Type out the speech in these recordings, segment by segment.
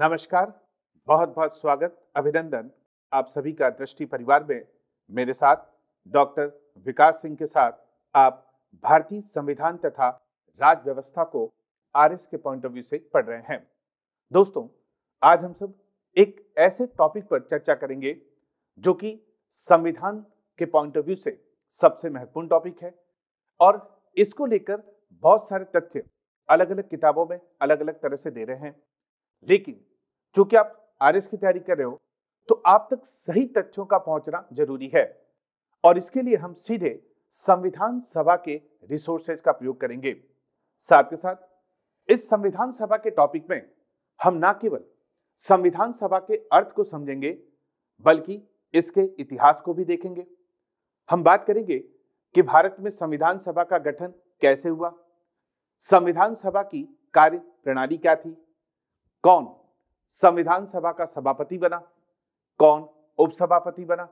नमस्कार बहुत बहुत स्वागत अभिनंदन आप सभी का दृष्टि परिवार में मेरे साथ डॉक्टर विकास सिंह के साथ आप भारतीय संविधान तथा राज व्यवस्था को आर के पॉइंट ऑफ व्यू से पढ़ रहे हैं दोस्तों आज हम सब एक ऐसे टॉपिक पर चर्चा करेंगे जो कि संविधान के पॉइंट ऑफ व्यू से सबसे महत्वपूर्ण टॉपिक है और इसको लेकर बहुत सारे तथ्य अलग अलग किताबों में अलग अलग तरह से दे रहे हैं लेकिन चूंकि आप आर की तैयारी कर रहे हो तो आप तक सही तथ्यों का पहुंचना जरूरी है और इसके लिए हम सीधे संविधान सभा के रिसोर्सेज का प्रयोग करेंगे साथ के साथ इस संविधान सभा के टॉपिक में हम ना केवल संविधान सभा के अर्थ को समझेंगे बल्कि इसके इतिहास को भी देखेंगे हम बात करेंगे कि भारत में संविधान सभा का गठन कैसे हुआ संविधान सभा की कार्य प्रणाली क्या थी कौन संविधान सभा का सभापति बना कौन उपसभापति बना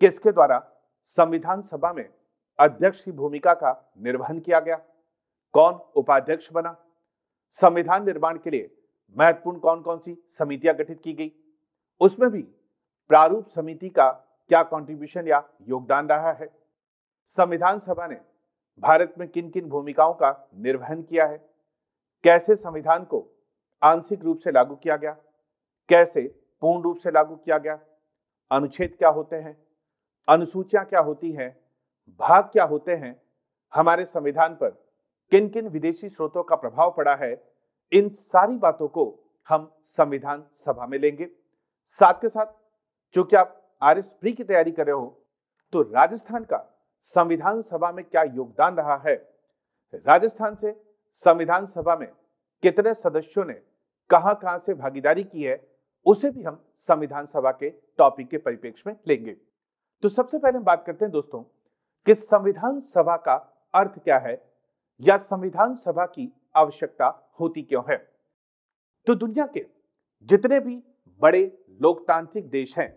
किसके द्वारा संविधान सभा में अध्यक्ष की भूमिका का निर्वहन किया गया कौन उपाध्यक्ष बना संविधान निर्माण के लिए महत्वपूर्ण कौन कौन सी समितियां गठित की गई उसमें भी प्रारूप समिति का क्या कंट्रीब्यूशन या योगदान रहा है संविधान सभा ने भारत में किन किन भूमिकाओं का निर्वहन किया है कैसे संविधान को आंशिक रूप से लागू किया गया कैसे पूर्ण रूप से लागू किया गया अनुच्छेद क्या होते हैं अनुसूचियां क्या होती हैं भाग क्या होते हैं हमारे संविधान पर किन किन विदेशी स्रोतों का प्रभाव पड़ा है इन सारी बातों को हम संविधान सभा में लेंगे साथ के साथ चूंकि आप आर एस प्री की तैयारी कर रहे हो तो राजस्थान का संविधान सभा में क्या योगदान रहा है राजस्थान से संविधान सभा में कितने सदस्यों ने कहां कहां से भागीदारी की है उसे भी हम संविधान सभा के टॉपिक के परिप्रेक्ष्य में लेंगे तो सबसे पहले हम बात करते हैं दोस्तों कि संविधान सभा का अर्थ क्या है या संविधान सभा की आवश्यकता होती क्यों है तो दुनिया के जितने भी बड़े लोकतांत्रिक देश हैं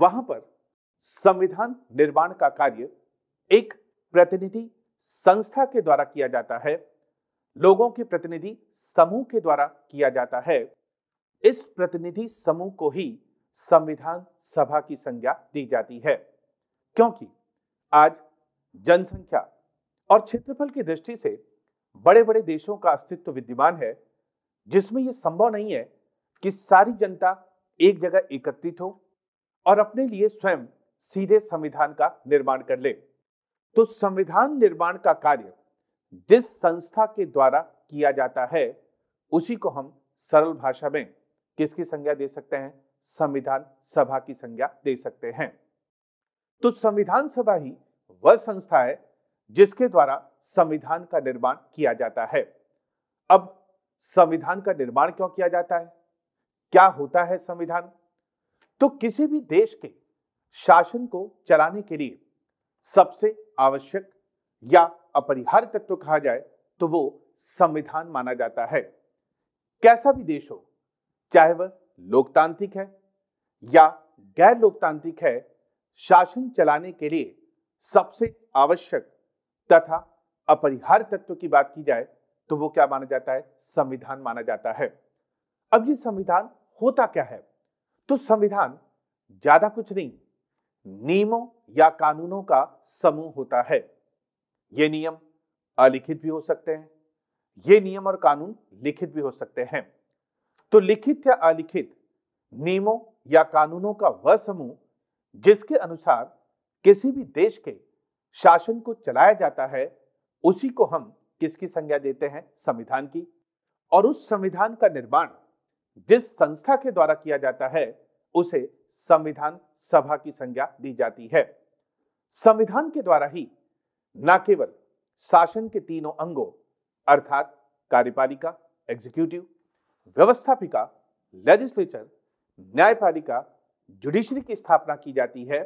वहां पर संविधान निर्माण का कार्य एक प्रतिनिधि संस्था के द्वारा किया जाता है लोगों के प्रतिनिधि समूह के द्वारा किया जाता है इस प्रतिनिधि समूह को ही संविधान सभा की संज्ञा दी जाती है क्योंकि आज जनसंख्या और क्षेत्रफल की दृष्टि से बड़े बड़े देशों का अस्तित्व विद्यमान है जिसमें यह संभव नहीं है कि सारी जनता एक जगह एकत्रित हो और अपने लिए स्वयं सीधे संविधान का निर्माण कर ले तो संविधान निर्माण का कार्य जिस संस्था के द्वारा किया जाता है उसी को हम सरल भाषा में किसकी संज्ञा दे सकते हैं संविधान सभा की संज्ञा दे सकते हैं तो संविधान सभा ही वह संस्था है जिसके द्वारा संविधान का निर्माण किया जाता है अब संविधान का निर्माण क्यों किया जाता है क्या होता है संविधान तो किसी भी देश के शासन को चलाने के लिए सबसे आवश्यक या अपरिहार्य तत्व कहा जाए तो वो संविधान माना जाता है कैसा भी देश हो चाहे वह लोकतांत्रिक है या गैर लोकतांत्रिक है शासन चलाने के लिए सबसे आवश्यक तथा अपरिहार्य तत्व की बात की जाए तो वो क्या माना जाता है संविधान माना जाता है अब ये संविधान होता क्या है तो संविधान ज्यादा कुछ नहीं नियमों या कानूनों का समूह होता है ये नियम अलिखित भी हो सकते हैं ये नियम और कानून लिखित भी हो सकते हैं तो लिखित या अलिखित नियमों या कानूनों का वह समूह जिसके अनुसार किसी भी देश के शासन को चलाया जाता है उसी को हम किसकी संज्ञा देते हैं संविधान की और उस संविधान का निर्माण जिस संस्था के द्वारा किया जाता है उसे संविधान सभा की संज्ञा दी जाती है संविधान के द्वारा ही न केवल शासन के तीनों अंगों अर्थात कार्यपालिका एग्जीक्यूटिव व्यवस्थापिका लेजिस्लेचर न्यायपालिका जुडिशरी की स्थापना की जाती है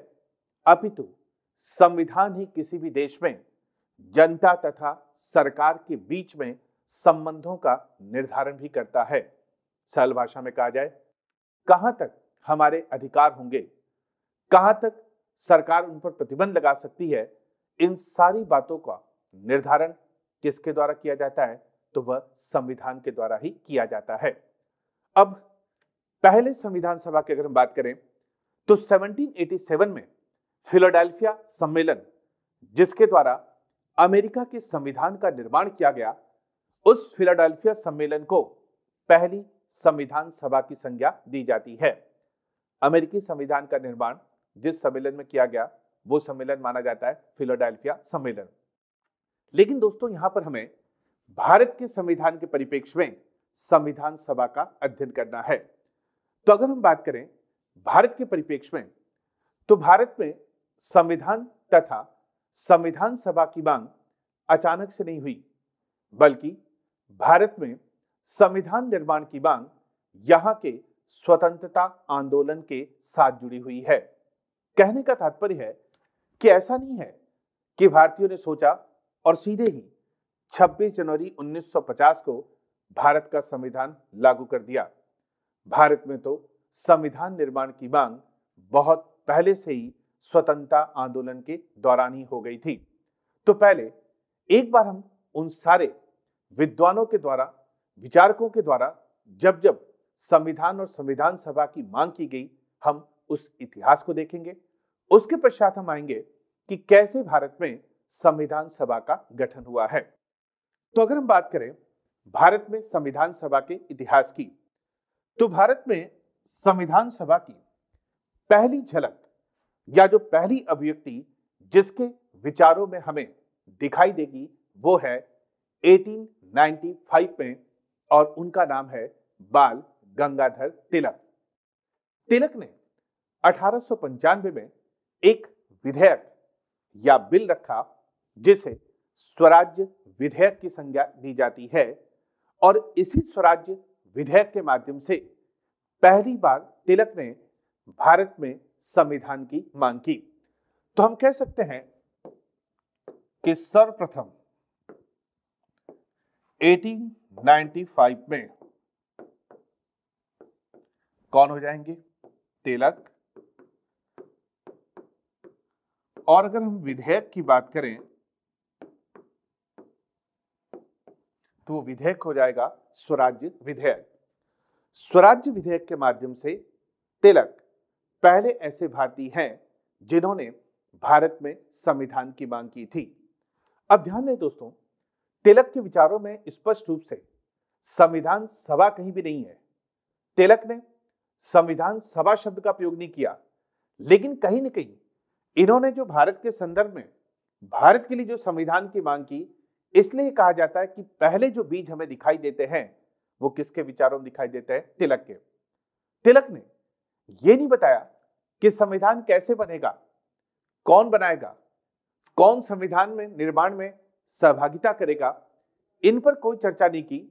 अपितु संविधान ही किसी भी देश में जनता तथा सरकार के बीच में संबंधों का निर्धारण भी करता है सरल भाषा में कहा जाए कहां तक हमारे अधिकार होंगे कहां तक सरकार उन पर प्रतिबंध लगा सकती है इन सारी बातों का निर्धारण किसके द्वारा किया जाता है तो वह संविधान के द्वारा ही किया जाता है अब पहले संविधान सभा की अगर हम बात करें तो 1787 में फिलाडेल्फिया सम्मेलन जिसके द्वारा अमेरिका के संविधान का निर्माण किया गया उस फिलाडेल्फिया सम्मेलन को पहली संविधान सभा की संज्ञा दी जाती है अमेरिकी संविधान का निर्माण जिस सम्मेलन में किया गया वो सम्मेलन माना जाता है फिलोडेल्फिया सम्मेलन लेकिन दोस्तों यहां पर हमें भारत के संविधान के परिपेक्ष में संविधान सभा का अध्ययन करना है तो अगर हम बात करें भारत के परिपेक्ष में तो भारत में संविधान तथा संविधान सभा की मांग अचानक से नहीं हुई बल्कि भारत में संविधान निर्माण की मांग यहां के स्वतंत्रता आंदोलन के साथ जुड़ी हुई है कहने का तात्पर्य है कि ऐसा नहीं है कि भारतीयों ने सोचा और सीधे ही 26 जनवरी 1950 को भारत का संविधान लागू कर दिया भारत में तो संविधान निर्माण की मांग बहुत पहले से ही स्वतंत्रता आंदोलन के दौरान ही हो गई थी तो पहले एक बार हम उन सारे विद्वानों के द्वारा विचारकों के द्वारा जब जब संविधान और संविधान सभा की मांग की गई हम उस इतिहास को देखेंगे उसके पश्चात हम आएंगे कि कैसे भारत में संविधान सभा का गठन हुआ है तो अगर हम बात करें भारत में संविधान सभा के इतिहास की तो भारत में संविधान सभा की पहली झलक या जो पहली अभिव्यक्ति जिसके विचारों में हमें दिखाई देगी वो है 1895 में और उनका नाम है बाल गंगाधर तिलक तिलक ने अठारह में एक विधेयक या बिल रखा जिसे स्वराज्य विधेयक की संज्ञा दी जाती है और इसी स्वराज्य विधेयक के माध्यम से पहली बार तिलक ने भारत में संविधान की मांग की तो हम कह सकते हैं कि सर्वप्रथम 1895 में कौन हो जाएंगे तिलक और अगर हम विधेयक की बात करें तो वो विधेयक हो जाएगा स्वराज्य विधेयक स्वराज्य विधेयक के माध्यम से तिलक पहले ऐसे भारतीय हैं जिन्होंने भारत में संविधान की मांग की थी अब ध्यान दें दोस्तों तिलक के विचारों में स्पष्ट रूप से संविधान सभा कहीं भी नहीं है तिलक ने संविधान सभा शब्द का प्रयोग नहीं किया लेकिन कहीं ना कहीं इन्होंने जो भारत के संदर्भ में भारत के लिए जो संविधान की मांग की इसलिए कहा जाता है कि पहले जो बीज हमें दिखाई देते हैं वो किसके विचारों में दिखाई देते हैं तिलक के तिलक ने ये नहीं बताया कि संविधान कैसे बनेगा कौन बनाएगा कौन संविधान में निर्माण में सहभागिता करेगा इन पर कोई चर्चा नहीं की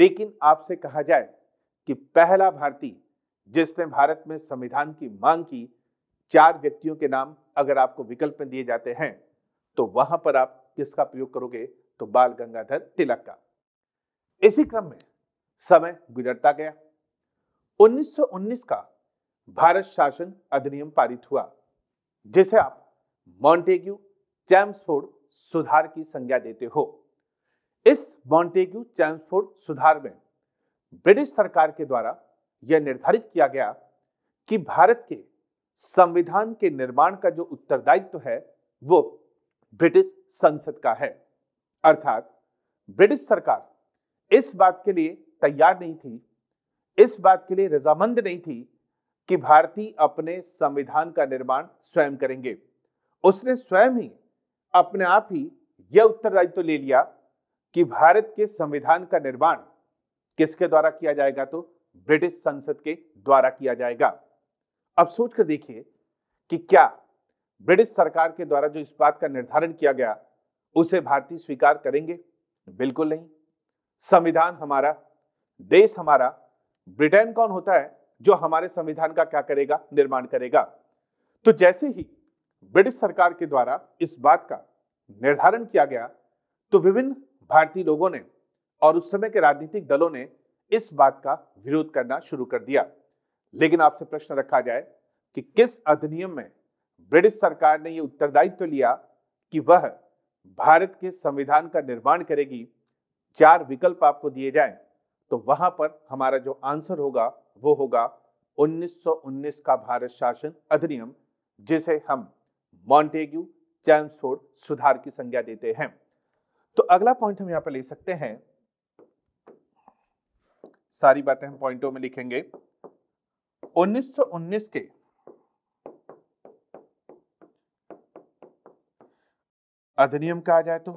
लेकिन आपसे कहा जाए कि पहला भारतीय जिसने भारत में संविधान की मांग की चार व्यक्तियों के नाम अगर आपको विकल्प में दिए जाते हैं तो वहां पर आप किसका प्रयोग करोगे तो बाल गंगाधर तिलक का इसी क्रम में समय गुजरता गया 1919 का भारत शासन अधिनियम पारित हुआ जिसे आप मॉन्टेग्यू चैम्सफोर्ड सुधार की संज्ञा देते हो इस मॉन्टेग्यू चैम्सफोर्ड सुधार में ब्रिटिश सरकार के द्वारा यह निर्धारित किया गया कि भारत के संविधान के निर्माण का जो उत्तरदायित्व है वो ब्रिटिश संसद का है अर्थात ब्रिटिश सरकार इस बात के लिए तैयार नहीं थी इस बात के लिए रजामंद नहीं थी कि भारतीय अपने संविधान का निर्माण स्वयं करेंगे उसने स्वयं ही अपने आप ही यह उत्तरदायित्व तो ले लिया कि भारत के संविधान का निर्माण किसके द्वारा किया जाएगा तो ब्रिटिश संसद के द्वारा किया जाएगा अब सोचकर देखिए कि क्या ब्रिटिश सरकार के द्वारा जो इस बात का निर्धारण किया गया उसे भारतीय स्वीकार करेंगे बिल्कुल नहीं संविधान हमारा देश हमारा ब्रिटेन कौन होता है जो हमारे संविधान का क्या करेगा निर्माण करेगा तो जैसे ही ब्रिटिश सरकार के द्वारा इस बात का निर्धारण किया गया तो विभिन्न भारतीय लोगों ने और उस समय के राजनीतिक दलों ने इस बात का विरोध करना शुरू कर दिया लेकिन आपसे प्रश्न रखा जाए कि किस अधिनियम में ब्रिटिश सरकार ने यह उत्तरदायित्व तो लिया कि वह भारत के संविधान का निर्माण करेगी चार विकल्प आपको दिए जाए तो वहां पर हमारा जो आंसर होगा वो होगा 1919 का भारत शासन अधिनियम जिसे हम मॉन्टेग्यू चैम्सफोर्ड सुधार की संज्ञा देते हैं तो अगला पॉइंट हम यहां पर ले सकते हैं सारी बातें हम पॉइंटों में लिखेंगे 1919 के अधिनियम कहा जाए तो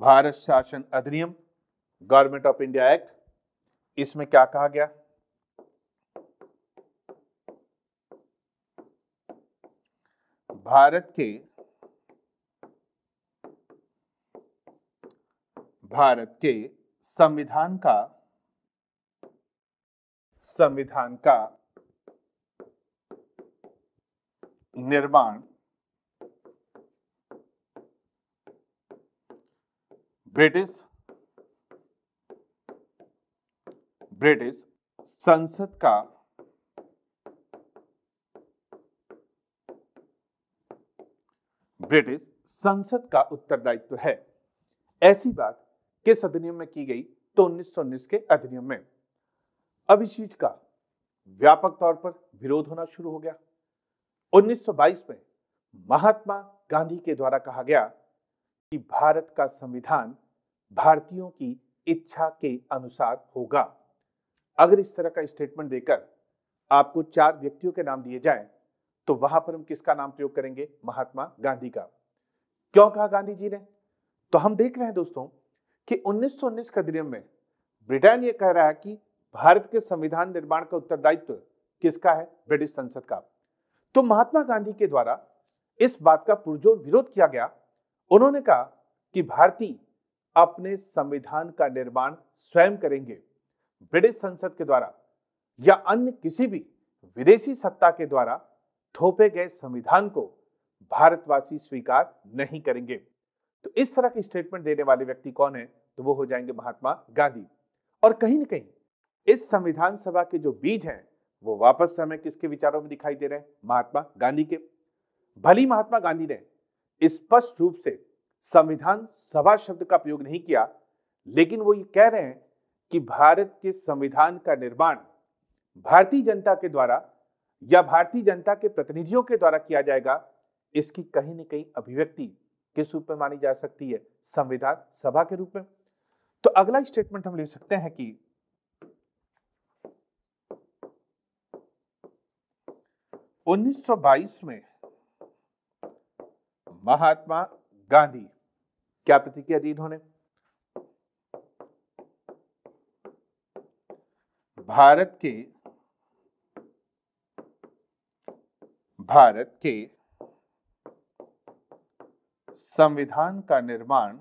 भारत शासन अधिनियम गवर्नमेंट ऑफ इंडिया एक्ट इसमें क्या कहा गया भारत के भारत के संविधान का संविधान का निर्माण ब्रिटिश ब्रिटिश संसद का ब्रिटिश संसद का उत्तरदायित्व है ऐसी बात किस अधिनियम में की गई तो 1919 के अधिनियम में अब इस चीज का व्यापक तौर पर विरोध होना शुरू हो गया 1922 में महात्मा गांधी के द्वारा कहा गया कि भारत का संविधान भारतीयों की इच्छा के अनुसार होगा अगर इस तरह का स्टेटमेंट देकर आपको चार व्यक्तियों के नाम दिए जाएं तो वहां पर हम किसका नाम प्रयोग करेंगे महात्मा गांधी का क्यों कहा गांधी जी ने तो हम देख रहे हैं दोस्तों कि 1919 का दिन में ब्रिटेन ये कह रहा है कि भारत के संविधान निर्माण का उत्तरदायित्व किसका है ब्रिटिश संसद का तो महात्मा गांधी के द्वारा इस बात का पुरजोर विरोध किया गया उन्होंने कहा कि भारतीय अपने संविधान का निर्माण स्वयं करेंगे ब्रिटिश संसद के द्वारा या अन्य किसी भी विदेशी सत्ता के द्वारा थोपे गए संविधान को भारतवासी स्वीकार नहीं करेंगे तो इस तरह की स्टेटमेंट देने वाले व्यक्ति कौन है तो वो हो जाएंगे महात्मा गांधी और कहीं ना कहीं इस संविधान सभा के जो बीज हैं वो वापस हमें किसके विचारों में दिखाई दे रहे हैं महात्मा गांधी के भली महात्मा गांधी ने स्पष्ट रूप से संविधान सभा शब्द का प्रयोग नहीं किया लेकिन वो ये कह रहे हैं कि भारत के संविधान का निर्माण भारतीय जनता के द्वारा या भारतीय जनता के प्रतिनिधियों के द्वारा किया जाएगा इसकी कहीं ना कहीं अभिव्यक्ति किस रूप में मानी जा सकती है संविधान सभा के रूप में तो अगला स्टेटमेंट हम ले सकते हैं कि 1922 में महात्मा गांधी क्या प्रतिक्रिया दी इन्होंने भारत के भारत के संविधान का निर्माण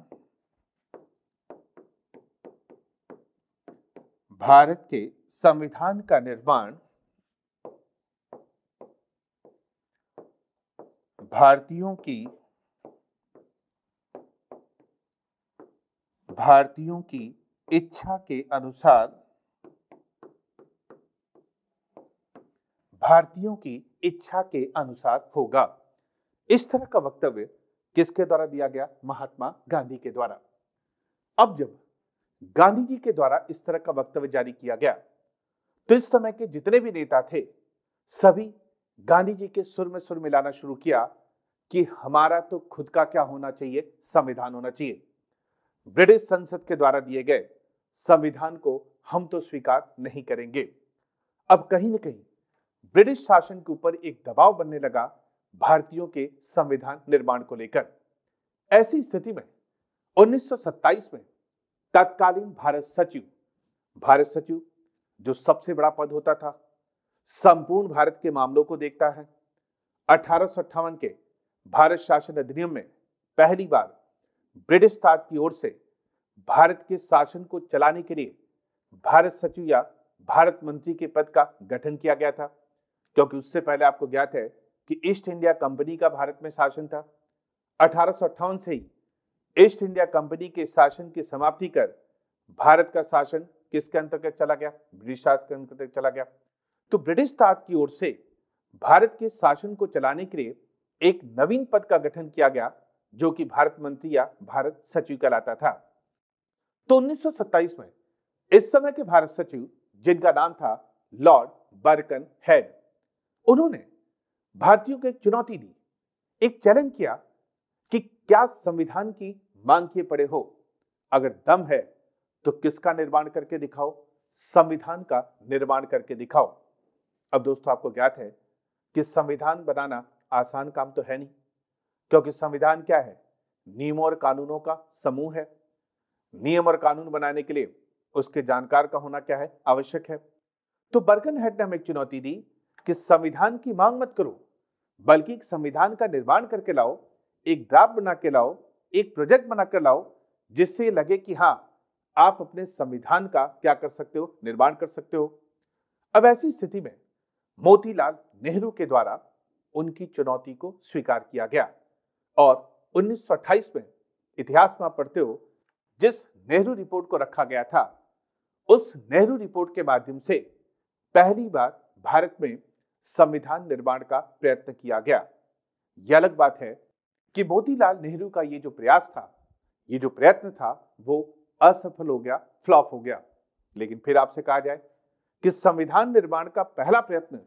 भारत के संविधान का निर्माण भारतीयों की भारतीयों की इच्छा के अनुसार भारतीयों की इच्छा के अनुसार होगा इस तरह का वक्तव्य किसके द्वारा दिया गया महात्मा गांधी के द्वारा अब जब गांधी जी के द्वारा इस तरह का वक्तव्य जारी किया गया तो इस समय के जितने भी नेता थे सभी गांधी जी के सुर में सुर मिलाना शुरू किया कि हमारा तो खुद का क्या होना चाहिए संविधान होना चाहिए ब्रिटिश संसद के द्वारा दिए गए संविधान को हम तो स्वीकार नहीं करेंगे अब कहीं न कहीं ब्रिटिश शासन के ऊपर एक दबाव बनने लगा भारतीयों के संविधान निर्माण को लेकर ऐसी स्थिति में 1927 में तत्कालीन भारत सचिव भारत सचिव जो सबसे बड़ा पद होता था संपूर्ण भारत के मामलों को देखता है अठारह के भारत शासन अधिनियम में पहली बार ब्रिटिश ताज की ओर से भारत के शासन को चलाने के लिए भारत सचिव या भारत मंत्री के पद का गठन किया गया था क्योंकि उससे पहले आपको ज्ञात है कि ईस्ट इंडिया कंपनी का भारत में शासन था अठारह से ही ईस्ट इंडिया कंपनी के शासन की समाप्ति कर भारत का शासन किसके अंतर्गत चला गया ब्रिटिश राज के अंतर्गत चला गया तो ब्रिटिश ताज की ओर से भारत के शासन को चलाने के लिए एक नवीन पद का गठन किया गया जो कि भारत मंत्री या भारत सचिव कहलाता था तो 1927 में इस समय के भारत सचिव जिनका नाम था लॉर्ड बर्कन हेड उन्होंने भारतीयों को एक चुनौती दी एक चैलेंज किया कि क्या संविधान की मांग किए पड़े हो अगर दम है तो किसका निर्माण करके दिखाओ संविधान का निर्माण करके दिखाओ अब दोस्तों आपको ज्ञात है कि संविधान बनाना आसान काम तो है नहीं क्योंकि संविधान क्या है नियमों और कानूनों का समूह है नियम और कानून बनाने के लिए उसके जानकार का होना क्या है आवश्यक है तो बर्गन हेड ने हमें चुनौती दी कि संविधान की मांग मत करो बल्कि संविधान का निर्माण करके लाओ एक ड्राफ्ट बना के लाओ एक प्रोजेक्ट बनाकर लाओ जिससे लगे कि हाँ आप अपने संविधान का क्या कर सकते हो निर्माण कर सकते हो अब ऐसी स्थिति में मोतीलाल नेहरू के द्वारा उनकी चुनौती को स्वीकार किया गया और 1928 में इतिहास में पढ़ते हो जिस नेहरू रिपोर्ट को रखा गया था उस नेहरू रिपोर्ट के माध्यम से पहली बार भारत में संविधान निर्माण का प्रयत्न किया गया यह अलग बात है कि मोतीलाल नेहरू का ये जो प्रयास था ये जो प्रयत्न था वो असफल हो गया फ्लॉप हो गया लेकिन फिर आपसे कहा जाए कि संविधान निर्माण का पहला प्रयत्न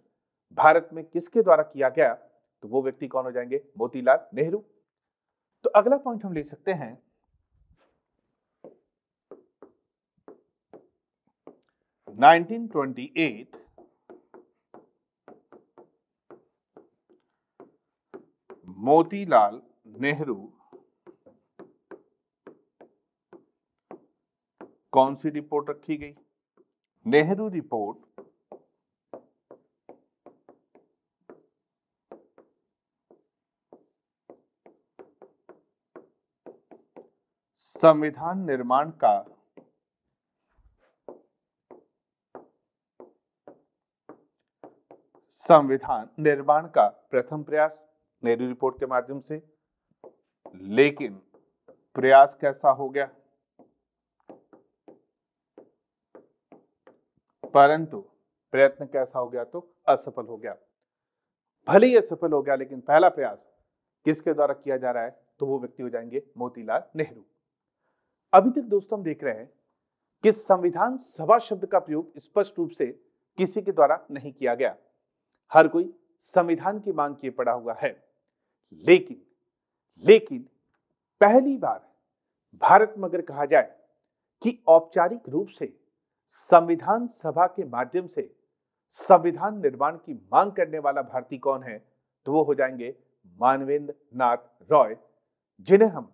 भारत में किसके द्वारा किया गया तो वो व्यक्ति कौन हो जाएंगे मोतीलाल नेहरू तो अगला पॉइंट हम ले सकते हैं nineteen twenty eight Motilal Nehru कौन सी रिपोर्ट रखी गई नेहरू रिपोर्ट संविधान निर्माण का संविधान निर्माण का प्रथम प्रयास नेहरू रिपोर्ट के माध्यम से लेकिन प्रयास कैसा हो गया परंतु प्रयत्न कैसा हो गया तो असफल हो गया भले ही असफल हो गया लेकिन पहला प्रयास किसके द्वारा किया जा रहा है तो वो व्यक्ति हो जाएंगे मोतीलाल नेहरू अभी तक दोस्तों हम देख रहे हैं कि संविधान सभा शब्द का प्रयोग स्पष्ट रूप से किसी के द्वारा नहीं किया गया हर कोई संविधान की मांग किए पड़ा हुआ है लेकिन लेकिन पहली बार भारत में अगर कहा जाए कि औपचारिक रूप से संविधान सभा के माध्यम से संविधान निर्माण की मांग करने वाला भारतीय कौन है तो वो हो जाएंगे मानवेंद्र नाथ रॉय जिन्हें हम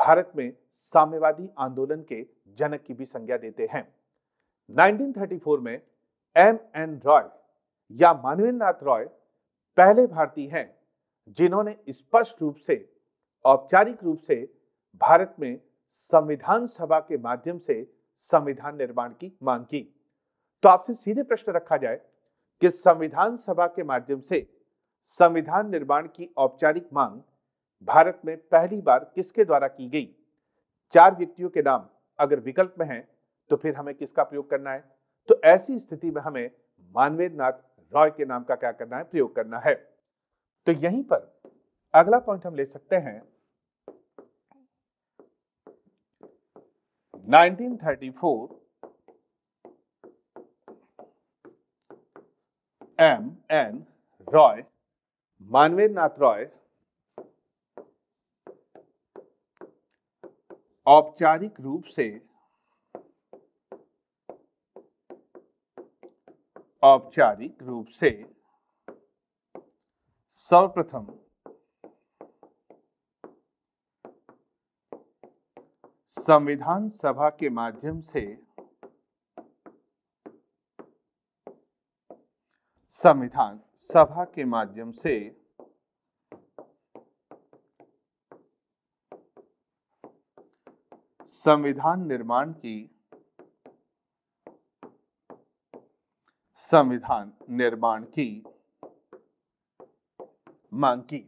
भारत में साम्यवादी आंदोलन के जनक की भी संज्ञा देते हैं 1934 में एम एन रॉय या मानवेंद्रनाथ रॉय पहले भारतीय हैं जिन्होंने स्पष्ट रूप से औपचारिक रूप से भारत में संविधान सभा के माध्यम से संविधान निर्माण की मांग की तो आपसे सीधे प्रश्न रखा जाए कि संविधान सभा के माध्यम से संविधान निर्माण की औपचारिक मांग भारत में पहली बार किसके द्वारा की गई चार व्यक्तियों के नाम अगर विकल्प में हैं तो फिर हमें किसका प्रयोग करना है तो ऐसी स्थिति में हमें मानवेदनाथ रॉय के नाम का क्या करना है प्रयोग करना है तो यहीं पर अगला पॉइंट हम ले सकते हैं 1934 एम एन रॉय मानवेदनाथ रॉय औपचारिक रूप से औपचारिक रूप से सर्वप्रथम संविधान सभा के माध्यम से संविधान सभा के माध्यम से संविधान निर्माण की संविधान निर्माण की मांग की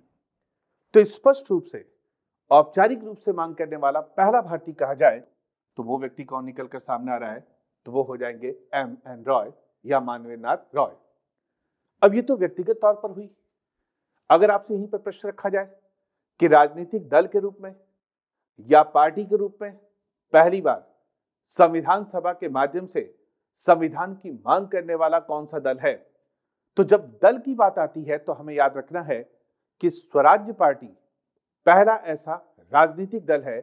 तो स्पष्ट रूप से औपचारिक रूप से मांग करने वाला पहला भारतीय कहा जाए तो वो व्यक्ति कौन निकल कर सामने आ रहा है तो वो हो जाएंगे एम एन रॉय या नाथ रॉय अब ये तो व्यक्तिगत तौर पर हुई अगर आपसे यहीं पर प्रश्न रखा जाए कि राजनीतिक दल के रूप में या पार्टी के रूप में पहली बात संविधान सभा के माध्यम से संविधान की मांग करने वाला कौन सा दल है तो जब दल की बात आती है तो हमें याद रखना है कि स्वराज्य पार्टी पहला ऐसा राजनीतिक दल है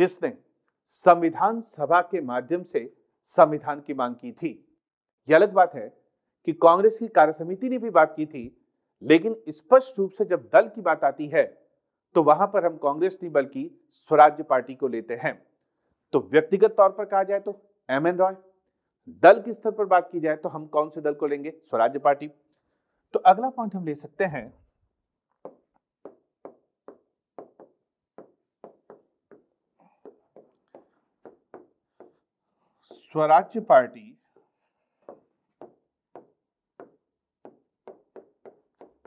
जिसने संविधान सभा के माध्यम से संविधान की मांग की थी यह अलग बात है कि कांग्रेस की कार्य समिति ने भी बात की थी लेकिन स्पष्ट रूप से जब दल की बात आती है तो वहां पर हम कांग्रेस नहीं बल्कि स्वराज्य पार्टी को लेते हैं तो व्यक्तिगत तौर पर कहा जाए तो एम एन रॉय दल के स्तर पर बात की जाए तो हम कौन से दल को लेंगे स्वराज्य पार्टी तो अगला पॉइंट हम ले सकते हैं स्वराज्य पार्टी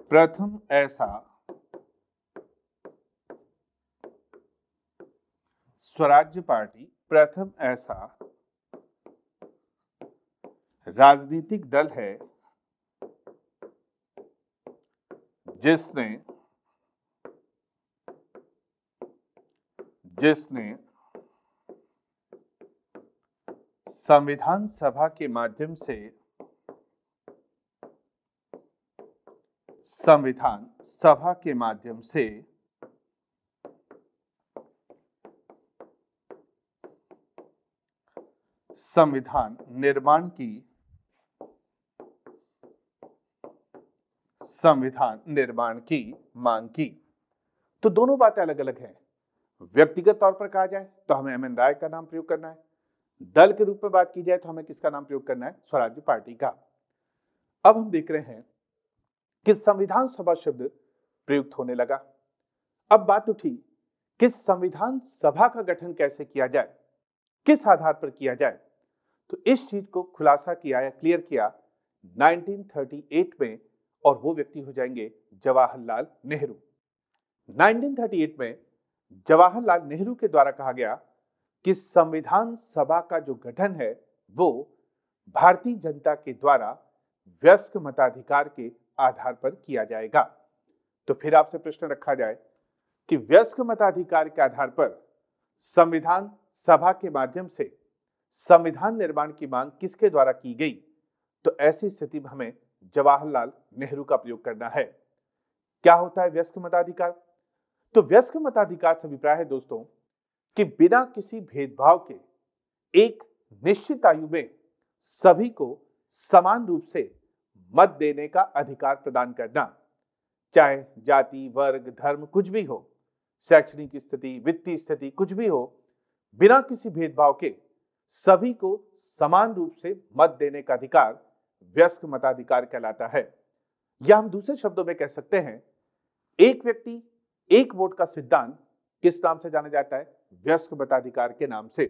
प्रथम ऐसा स्वराज्य पार्टी प्रथम ऐसा राजनीतिक दल है जिसने जिसने संविधान सभा के माध्यम से संविधान सभा के माध्यम से संविधान निर्माण की संविधान निर्माण की मांग की तो दोनों बातें अलग अलग हैं व्यक्तिगत तौर पर कहा जाए तो हमें एम एन राय का नाम प्रयोग करना है दल के रूप में बात की जाए तो हमें किसका नाम प्रयोग करना है स्वराज्य पार्टी का अब हम देख रहे हैं कि संविधान सभा शब्द प्रयुक्त होने लगा अब बात उठी कि संविधान सभा का गठन कैसे किया जाए किस आधार पर किया जाए तो इस चीज को खुलासा किया या क्लियर किया 1938 में और वो व्यक्ति हो जाएंगे जवाहरलाल नेहरू 1938 में जवाहरलाल नेहरू के द्वारा कहा गया कि संविधान सभा का जो गठन है वो भारतीय जनता के द्वारा व्यस्क मताधिकार के आधार पर किया जाएगा तो फिर आपसे प्रश्न रखा जाए कि व्यस्क मताधिकार के आधार पर संविधान सभा के माध्यम से संविधान निर्माण की मांग किसके द्वारा की गई तो ऐसी स्थिति में हमें जवाहरलाल नेहरू का प्रयोग करना है क्या होता है व्यस्क मताधिकार तो व्यस्क मताधिकार से अभिप्राय है दोस्तों कि बिना किसी भेदभाव के एक निश्चित आयु में सभी को समान रूप से मत देने का अधिकार प्रदान करना चाहे जाति वर्ग धर्म कुछ भी हो शैक्षणिक स्थिति वित्तीय स्थिति कुछ भी हो बिना किसी भेदभाव के सभी को समान रूप से मत देने का अधिकार व्यस्क मताधिकार कहलाता है या हम दूसरे शब्दों में कह सकते हैं एक व्यक्ति एक वोट का सिद्धांत किस नाम से जाना जाता है व्यस्क मताधिकार के नाम से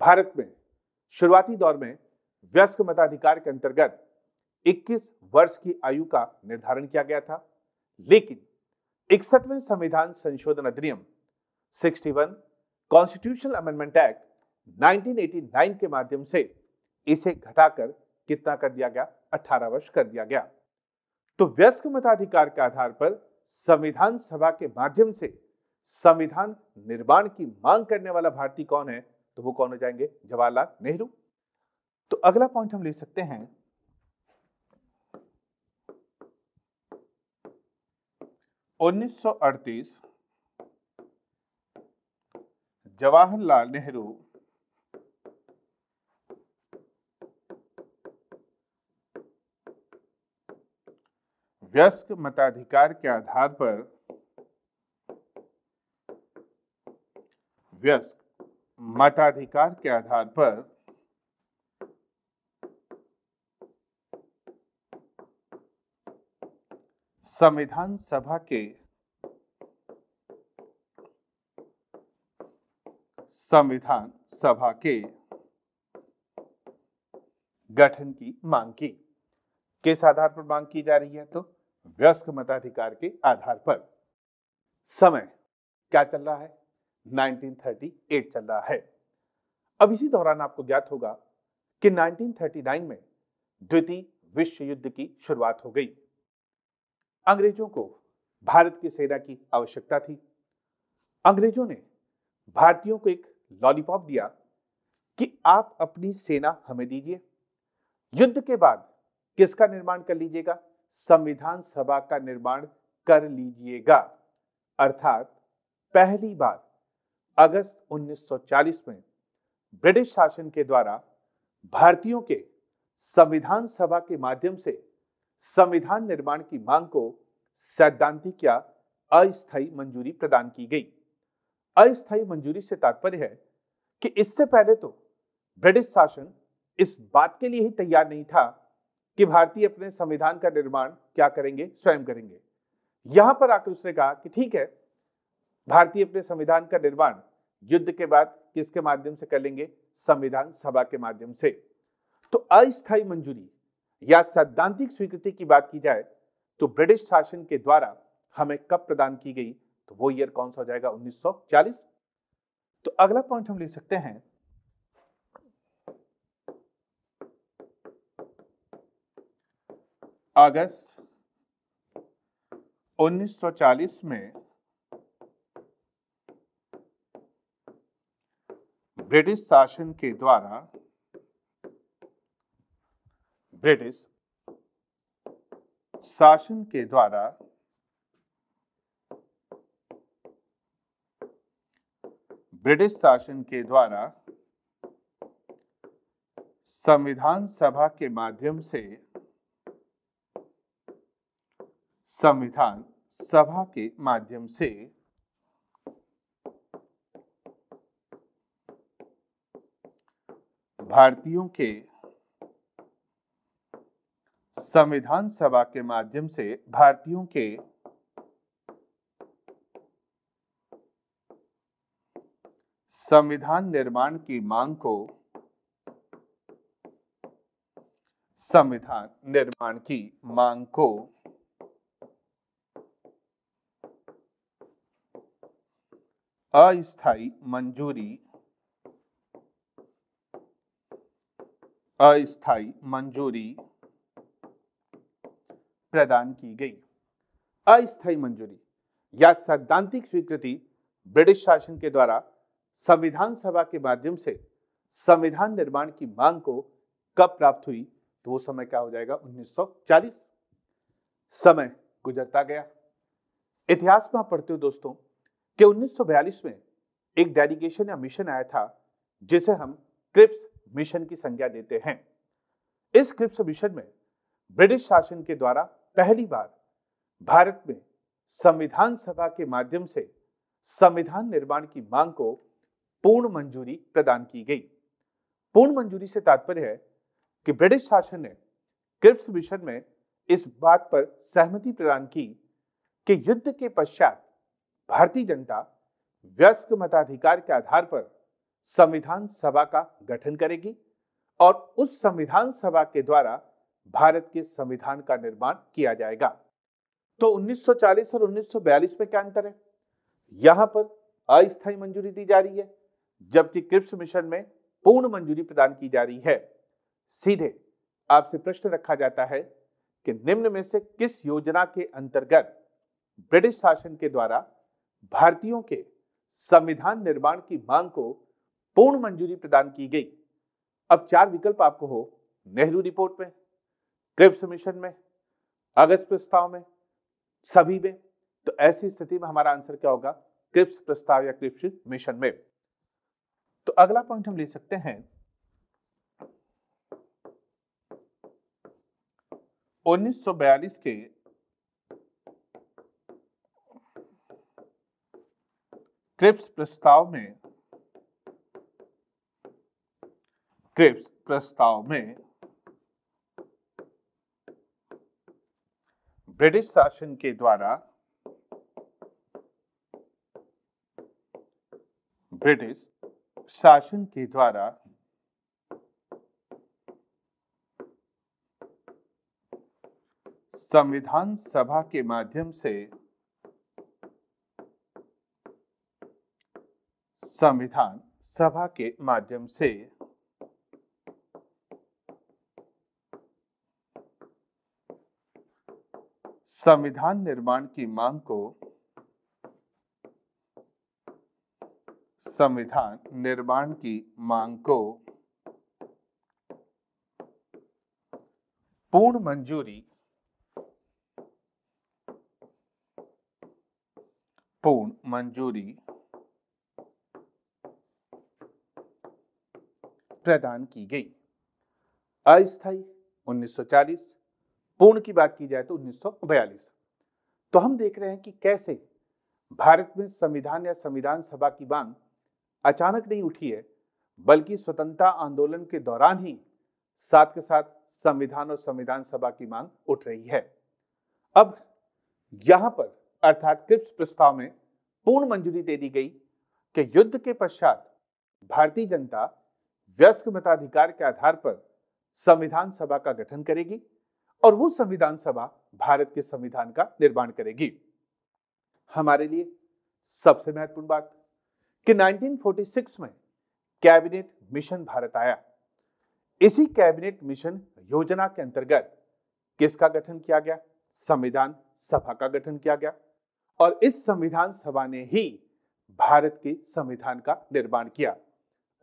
भारत में शुरुआती दौर में व्यस्क मताधिकार के अंतर्गत 21 वर्ष की आयु का निर्धारण किया गया था लेकिन इकसठवें संविधान संशोधन अधिनियम 61 कॉन्स्टिट्यूशनल अमेंडमेंट एक्ट 1989 के माध्यम से इसे घटाकर कितना कर दिया गया 18 वर्ष कर दिया गया तो व्यस्क मताधिकार के आधार पर संविधान सभा के माध्यम से संविधान निर्माण की मांग करने वाला भारतीय कौन है तो वो कौन हो जाएंगे जवाहरलाल नेहरू तो अगला पॉइंट हम ले सकते हैं उन्नीस जवाहरलाल नेहरू व्यस्क मताधिकार के आधार पर व्यस्क मताधिकार के आधार पर संविधान सभा के संविधान सभा के गठन की मांग की किस आधार पर मांग की जा रही है तो व्यस्क मताधिकार के आधार पर समय क्या चल रहा है 1938 चल रहा है अब इसी दौरान आपको ज्ञात होगा कि 1939 में द्वितीय विश्व युद्ध की शुरुआत हो गई अंग्रेजों को भारत की सेना की आवश्यकता थी अंग्रेजों ने भारतीयों को एक लॉलीपॉप दिया कि आप अपनी सेना हमें दीजिए युद्ध के बाद किसका निर्माण कर लीजिएगा संविधान सभा का निर्माण कर लीजिएगा अर्थात पहली बार अगस्त 1940 में ब्रिटिश शासन के द्वारा भारतीयों के संविधान सभा के माध्यम से संविधान निर्माण की मांग को सैद्धांतिक या अस्थायी मंजूरी प्रदान की गई अस्थायी मंजूरी से तात्पर्य है कि इससे पहले तो ब्रिटिश शासन इस बात के लिए ही तैयार नहीं था कि भारतीय अपने संविधान का निर्माण क्या करेंगे स्वयं करेंगे यहां पर आकर उसने कहा कि ठीक है भारतीय अपने संविधान का निर्माण युद्ध के बाद किसके माध्यम से कर लेंगे संविधान सभा के माध्यम से तो अस्थायी मंजूरी या सैद्धांतिक स्वीकृति की बात की जाए तो ब्रिटिश शासन के द्वारा हमें कब प्रदान की गई तो वो ईयर कौन सा हो जाएगा 1940 तो अगला पॉइंट हम ले सकते हैं अगस्त 1940 में ब्रिटिश शासन के द्वारा ब्रिटिश शासन के द्वारा ब्रिटिश शासन के द्वारा संविधान सभा के माध्यम से संविधान सभा के माध्यम से भारतीयों के संविधान सभा के माध्यम से भारतीयों के संविधान निर्माण की मांग को संविधान निर्माण की मांग को अस्थाई मंजूरी अस्थाई मंजूरी प्रदान की गई अस्थायी मंजूरी या सैद्धांतिक स्वीकृति ब्रिटिश शासन के द्वारा संविधान सभा के माध्यम से संविधान निर्माण की मांग को कब प्राप्त हुई तो वो समय क्या हो जाएगा 1940 समय गुजरता गया इतिहास में पढ़ते हो दोस्तों कि 1942 में एक डेडिकेशन या मिशन आया था जिसे हम क्रिप्स मिशन की संज्ञा देते हैं इस क्रिप्स मिशन में ब्रिटिश शासन के द्वारा पहली बार भारत में संविधान सभा के माध्यम से संविधान निर्माण की मांग को पूर्ण मंजूरी प्रदान की गई पूर्ण मंजूरी से तात्पर्य है कि ब्रिटिश शासन ने क्रिप्स मिशन में इस बात पर सहमति प्रदान की कि युद्ध के पश्चात भारतीय जनता व्यस्क मताधिकार के आधार पर संविधान सभा का गठन करेगी और उस संविधान सभा के द्वारा भारत के संविधान का निर्माण किया जाएगा तो 1940 और 1942 में क्या अंतर है यहां पर अस्थायी मंजूरी दी जा रही है जबकि क्रिप्स मिशन में पूर्ण मंजूरी प्रदान की जा रही है सीधे आपसे प्रश्न रखा जाता है कि निम्न में से किस योजना के अंतर्गत ब्रिटिश शासन के द्वारा भारतीयों के संविधान निर्माण की मांग को पूर्ण मंजूरी प्रदान की गई अब चार विकल्प आपको हो नेहरू रिपोर्ट में क्रिप्स मिशन में अगस्त प्रस्ताव में सभी में तो ऐसी स्थिति में हमारा आंसर क्या होगा क्रिप्स प्रस्ताव या क्रिप्स मिशन में तो अगला पॉइंट हम ले सकते हैं 1942 के क्रिप्स प्रस्ताव में क्रिप्स प्रस्ताव में ब्रिटिश शासन के द्वारा ब्रिटिश शासन के द्वारा संविधान सभा के माध्यम से संविधान सभा के माध्यम से संविधान निर्माण की मांग को संविधान निर्माण की मांग को पूर्ण मंजूरी पूर्ण मंजूरी प्रदान की गई अस्थायी 1940 पूर्ण की बात की जाए तो 1942 तो हम देख रहे हैं कि कैसे भारत में संविधान या संविधान सभा की मांग अचानक नहीं उठी है बल्कि स्वतंत्रता आंदोलन के दौरान ही साथ के साथ संविधान और संविधान सभा की मांग उठ रही है अब यहां पर अर्थात क्रिप्स प्रस्ताव में पूर्ण मंजूरी दे दी गई कि युद्ध के पश्चात भारतीय जनता व्यस्क मताधिकार के आधार पर संविधान सभा का गठन करेगी और वो संविधान सभा भारत के संविधान का निर्माण करेगी हमारे लिए सबसे महत्वपूर्ण बात कि 1946 में कैबिनेट मिशन भारत आया इसी कैबिनेट मिशन योजना के अंतर्गत किसका गठन किया गया संविधान सभा का गठन किया गया और इस संविधान सभा ने ही भारत के संविधान का निर्माण किया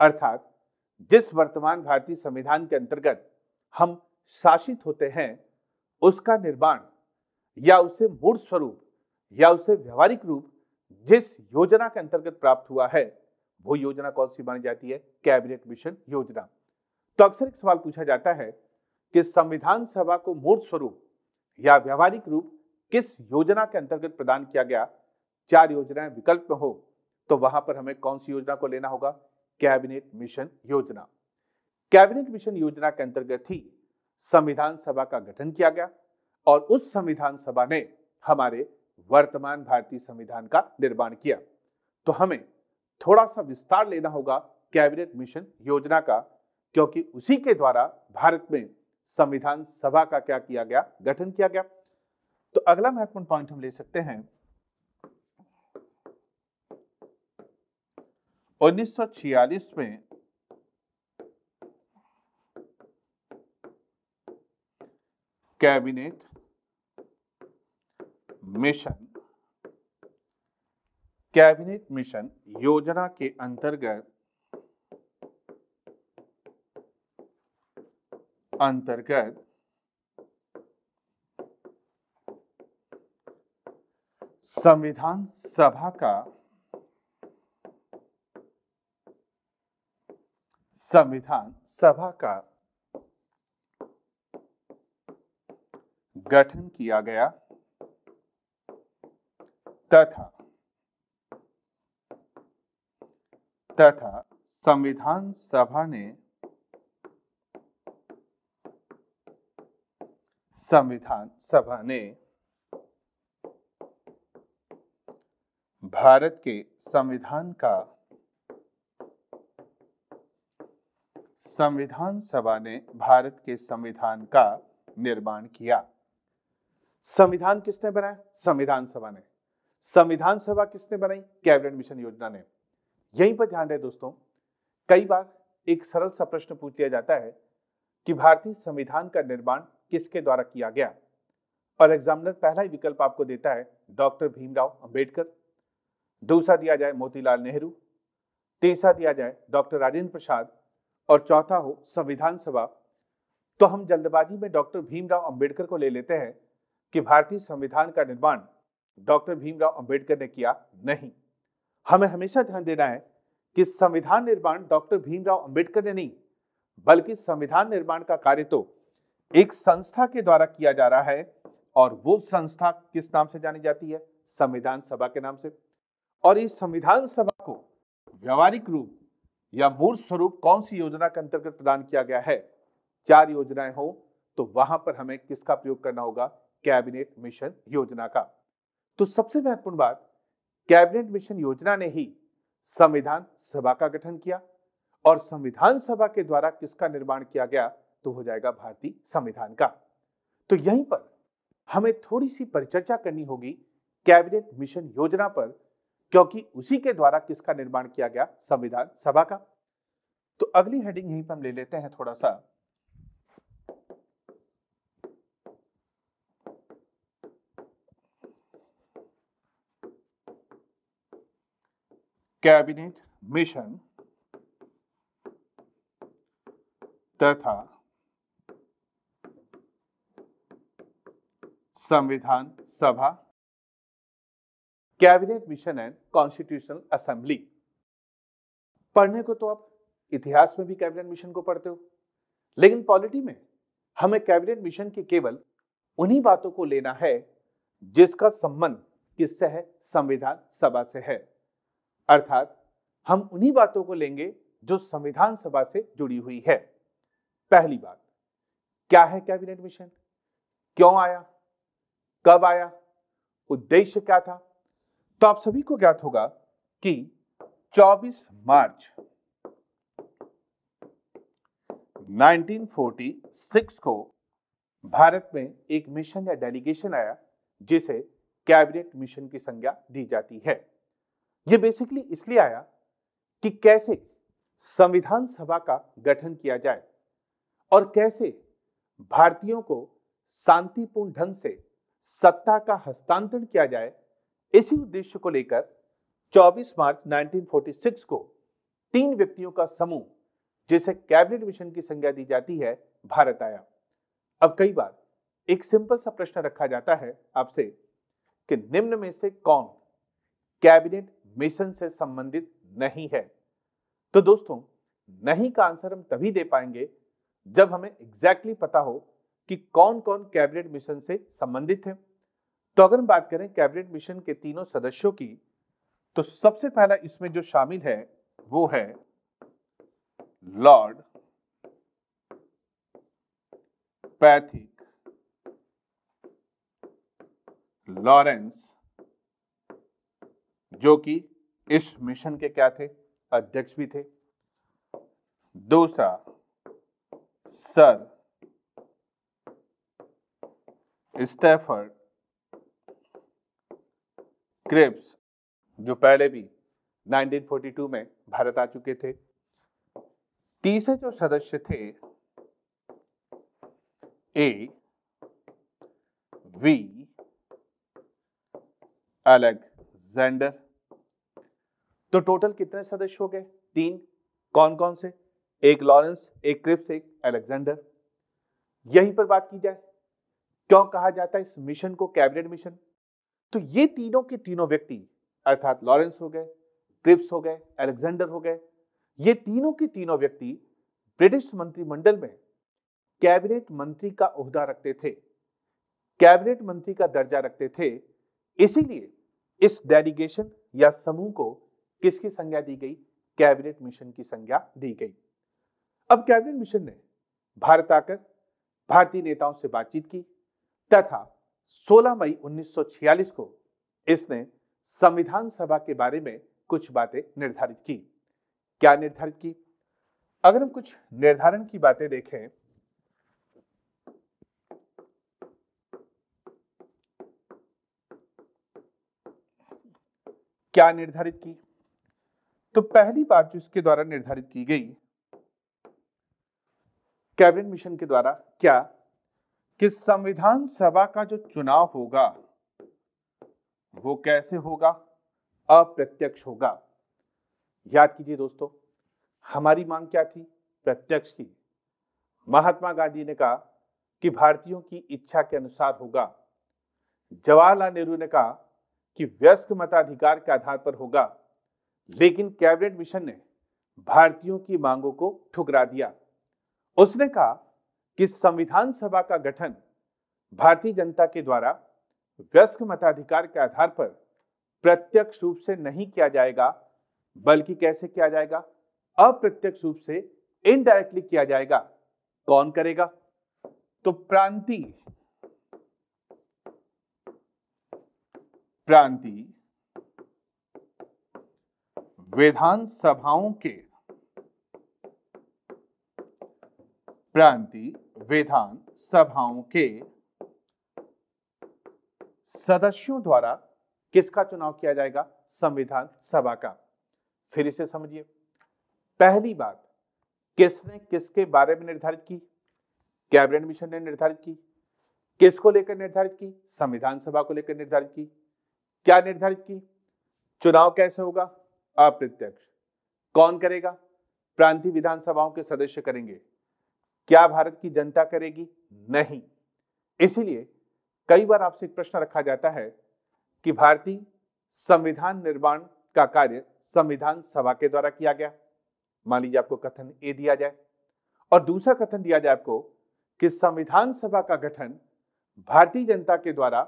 अर्थात जिस वर्तमान भारतीय संविधान के अंतर्गत हम शासित होते हैं उसका निर्माण या उसे मूर्त स्वरूप या उसे व्यवहारिक रूप जिस योजना के अंतर्गत प्राप्त हुआ है वो योजना कौन सी मानी जाती है कैबिनेट मिशन योजना तो अक्सर एक सवाल पूछा जाता है कि संविधान सभा को मूर्त स्वरूप या व्यवहारिक रूप किस योजना के अंतर्गत प्रदान किया गया चार योजनाएं विकल्प में हो तो वहां पर हमें कौन सी योजना को लेना होगा कैबिनेट मिशन योजना कैबिनेट मिशन योजना के अंतर्गत ही संविधान सभा का गठन किया गया और उस संविधान सभा ने हमारे वर्तमान भारतीय संविधान का निर्माण किया तो हमें थोड़ा सा विस्तार लेना होगा कैबिनेट मिशन योजना का क्योंकि उसी के द्वारा भारत में संविधान सभा का क्या किया गया गठन किया गया तो अगला महत्वपूर्ण पॉइंट हम ले सकते हैं 1946 में कैबिनेट मिशन कैबिनेट मिशन योजना के अंतर्गत अंतर्गत संविधान सभा का संविधान सभा का गठन किया गया तथा तथा संविधान सभा ने संविधान सभा ने भारत के संविधान का संविधान सभा ने भारत के संविधान का निर्माण किया संविधान किसने बनाया संविधान सभा ने संविधान सभा किसने बनाई कैबिनेट मिशन योजना ने यहीं पर ध्यान रहे दोस्तों कई बार एक सरल सा प्रश्न पूछ लिया जाता है कि भारतीय संविधान का निर्माण किसके द्वारा किया गया और एग्जामिनर पहला ही विकल्प आपको देता है डॉक्टर भीमराव अंबेडकर दूसरा दिया जाए मोतीलाल नेहरू तीसरा दिया जाए डॉक्टर राजेंद्र प्रसाद और चौथा हो संविधान सभा तो हम जल्दबाजी में डॉक्टर भीमराव अंबेडकर को ले लेते हैं कि भारतीय संविधान का निर्माण डॉक्टर भीमराव अंबेडकर ने किया नहीं हमें हमेशा ध्यान देना है कि संविधान निर्माण डॉक्टर भीमराव अंबेडकर ने नहीं बल्कि संविधान निर्माण का कार्य तो एक संस्था के द्वारा किया जा रहा है और वो संस्था किस नाम से जानी जाती है संविधान सभा के नाम से और इस संविधान सभा को व्यवहारिक रूप या मूर्त स्वरूप कौन सी योजना के अंतर्गत प्रदान किया गया है चार योजनाएं हो तो वहां पर हमें किसका प्रयोग करना होगा कैबिनेट मिशन योजना का तो सबसे महत्वपूर्ण बात कैबिनेट मिशन योजना ने ही संविधान सभा का गठन किया और संविधान सभा के द्वारा किसका निर्माण किया गया तो हो जाएगा भारतीय संविधान का तो यहीं पर हमें थोड़ी सी परिचर्चा करनी होगी कैबिनेट मिशन योजना पर क्योंकि उसी के द्वारा किसका निर्माण किया गया संविधान सभा का तो अगली हेडिंग यहीं पर हम ले लेते हैं थोड़ा सा कैबिनेट मिशन तथा संविधान सभा cabinet mission and constitutional assembly पढ़ने को तो आप इतिहास में भी कैबिनेट मिशन को पढ़ते हो लेकिन पॉलिटी में हमें कैबिनेट मिशन की केवल उन्हीं बातों को लेना है जिसका संबंध किससे है संविधान सभा से है अर्थात हम उन्हीं बातों को लेंगे जो संविधान सभा से जुड़ी हुई है पहली बात क्या है कैबिनेट मिशन क्यों आया कब आया उद्देश्य क्या था तो आप सभी को ज्ञात होगा कि 24 मार्च 1946 को भारत में एक मिशन या डेलीगेशन आया जिसे कैबिनेट मिशन की संज्ञा दी जाती है यह बेसिकली इसलिए आया कि कैसे संविधान सभा का गठन किया जाए और कैसे भारतीयों को शांतिपूर्ण ढंग से सत्ता का हस्तांतरण किया जाए इसी उद्देश्य को लेकर 24 मार्च 1946 को तीन व्यक्तियों का समूह जिसे कैबिनेट मिशन की संज्ञा दी जाती है भारत आया अब कई बार एक सिंपल सा प्रश्न रखा जाता है आपसे कि निम्न में से कौन कैबिनेट मिशन से संबंधित नहीं है तो दोस्तों नहीं का आंसर हम तभी दे पाएंगे जब हमें एग्जैक्टली exactly पता हो कि कौन कौन कैबिनेट मिशन से संबंधित है तो अगर हम बात करें कैबिनेट मिशन के तीनों सदस्यों की तो सबसे पहला इसमें जो शामिल है वो है लॉर्ड पैथिक लॉरेंस जो कि इस मिशन के क्या थे अध्यक्ष भी थे दूसरा सर स्टेफर्ड क्रिप्स जो पहले भी 1942 में भारत आ चुके थे तीसरे जो सदस्य थे ए वी अलेक्जेंडर तो टोटल कितने सदस्य हो गए तीन कौन कौन से एक लॉरेंस एक क्रिप्स एक अलेक्जेंडर यहीं पर बात की जाए क्यों कहा जाता है इस मिशन को कैबिनेट मिशन तो ये तीनों के तीनों व्यक्ति अर्थात लॉरेंस हो गए क्रिप्स हो गए एलेक्सेंडर हो गए ये तीनों के तीनों व्यक्ति ब्रिटिश मंत्रिमंडल में कैबिनेट मंत्री का उहदा रखते थे कैबिनेट मंत्री का दर्जा रखते थे इसीलिए इस डेलीगेशन या समूह को किसकी संज्ञा दी गई कैबिनेट मिशन की संज्ञा दी गई अब कैबिनेट मिशन ने भारत आकर भारतीय नेताओं से बातचीत की तथा 16 मई 1946 को इसने संविधान सभा के बारे में कुछ बातें निर्धारित की क्या निर्धारित की अगर हम कुछ निर्धारण की बातें देखें क्या निर्धारित की तो पहली बात जो इसके द्वारा निर्धारित की गई कैबिनेट मिशन के द्वारा क्या कि संविधान सभा का जो चुनाव होगा वो कैसे होगा अप्रत्यक्ष होगा याद कीजिए दोस्तों हमारी मांग क्या थी प्रत्यक्ष की महात्मा गांधी ने कहा कि भारतीयों की इच्छा के अनुसार होगा जवाहरलाल नेहरू ने कहा कि व्यस्क मताधिकार के आधार पर होगा लेकिन कैबिनेट मिशन ने भारतीयों की मांगों को ठुकरा दिया उसने कहा कि संविधान सभा का गठन भारतीय जनता के द्वारा व्यस्क मताधिकार के आधार पर प्रत्यक्ष रूप से नहीं किया जाएगा बल्कि कैसे किया जाएगा अप्रत्यक्ष रूप से इनडायरेक्टली किया जाएगा कौन करेगा तो प्रांति प्रांति विधानसभाओं के प्रांति विधान सभाओं के सदस्यों द्वारा किसका चुनाव किया जाएगा संविधान सभा का फिर इसे समझिए पहली बात किसने किसके बारे में निर्धारित की कैबिनेट मिशन ने निर्धारित की किसको लेकर निर्धारित की संविधान सभा को लेकर निर्धारित की क्या निर्धारित की चुनाव कैसे होगा अप्रत्यक्ष कौन करेगा प्रांतीय विधानसभाओं के सदस्य करेंगे क्या भारत की जनता करेगी नहीं इसीलिए कई बार आपसे एक प्रश्न रखा जाता है कि भारतीय संविधान निर्माण का कार्य संविधान सभा के द्वारा किया गया मान लीजिए आपको कथन ए दिया जाए और दूसरा कथन दिया जाए आपको कि संविधान सभा का गठन भारतीय जनता के द्वारा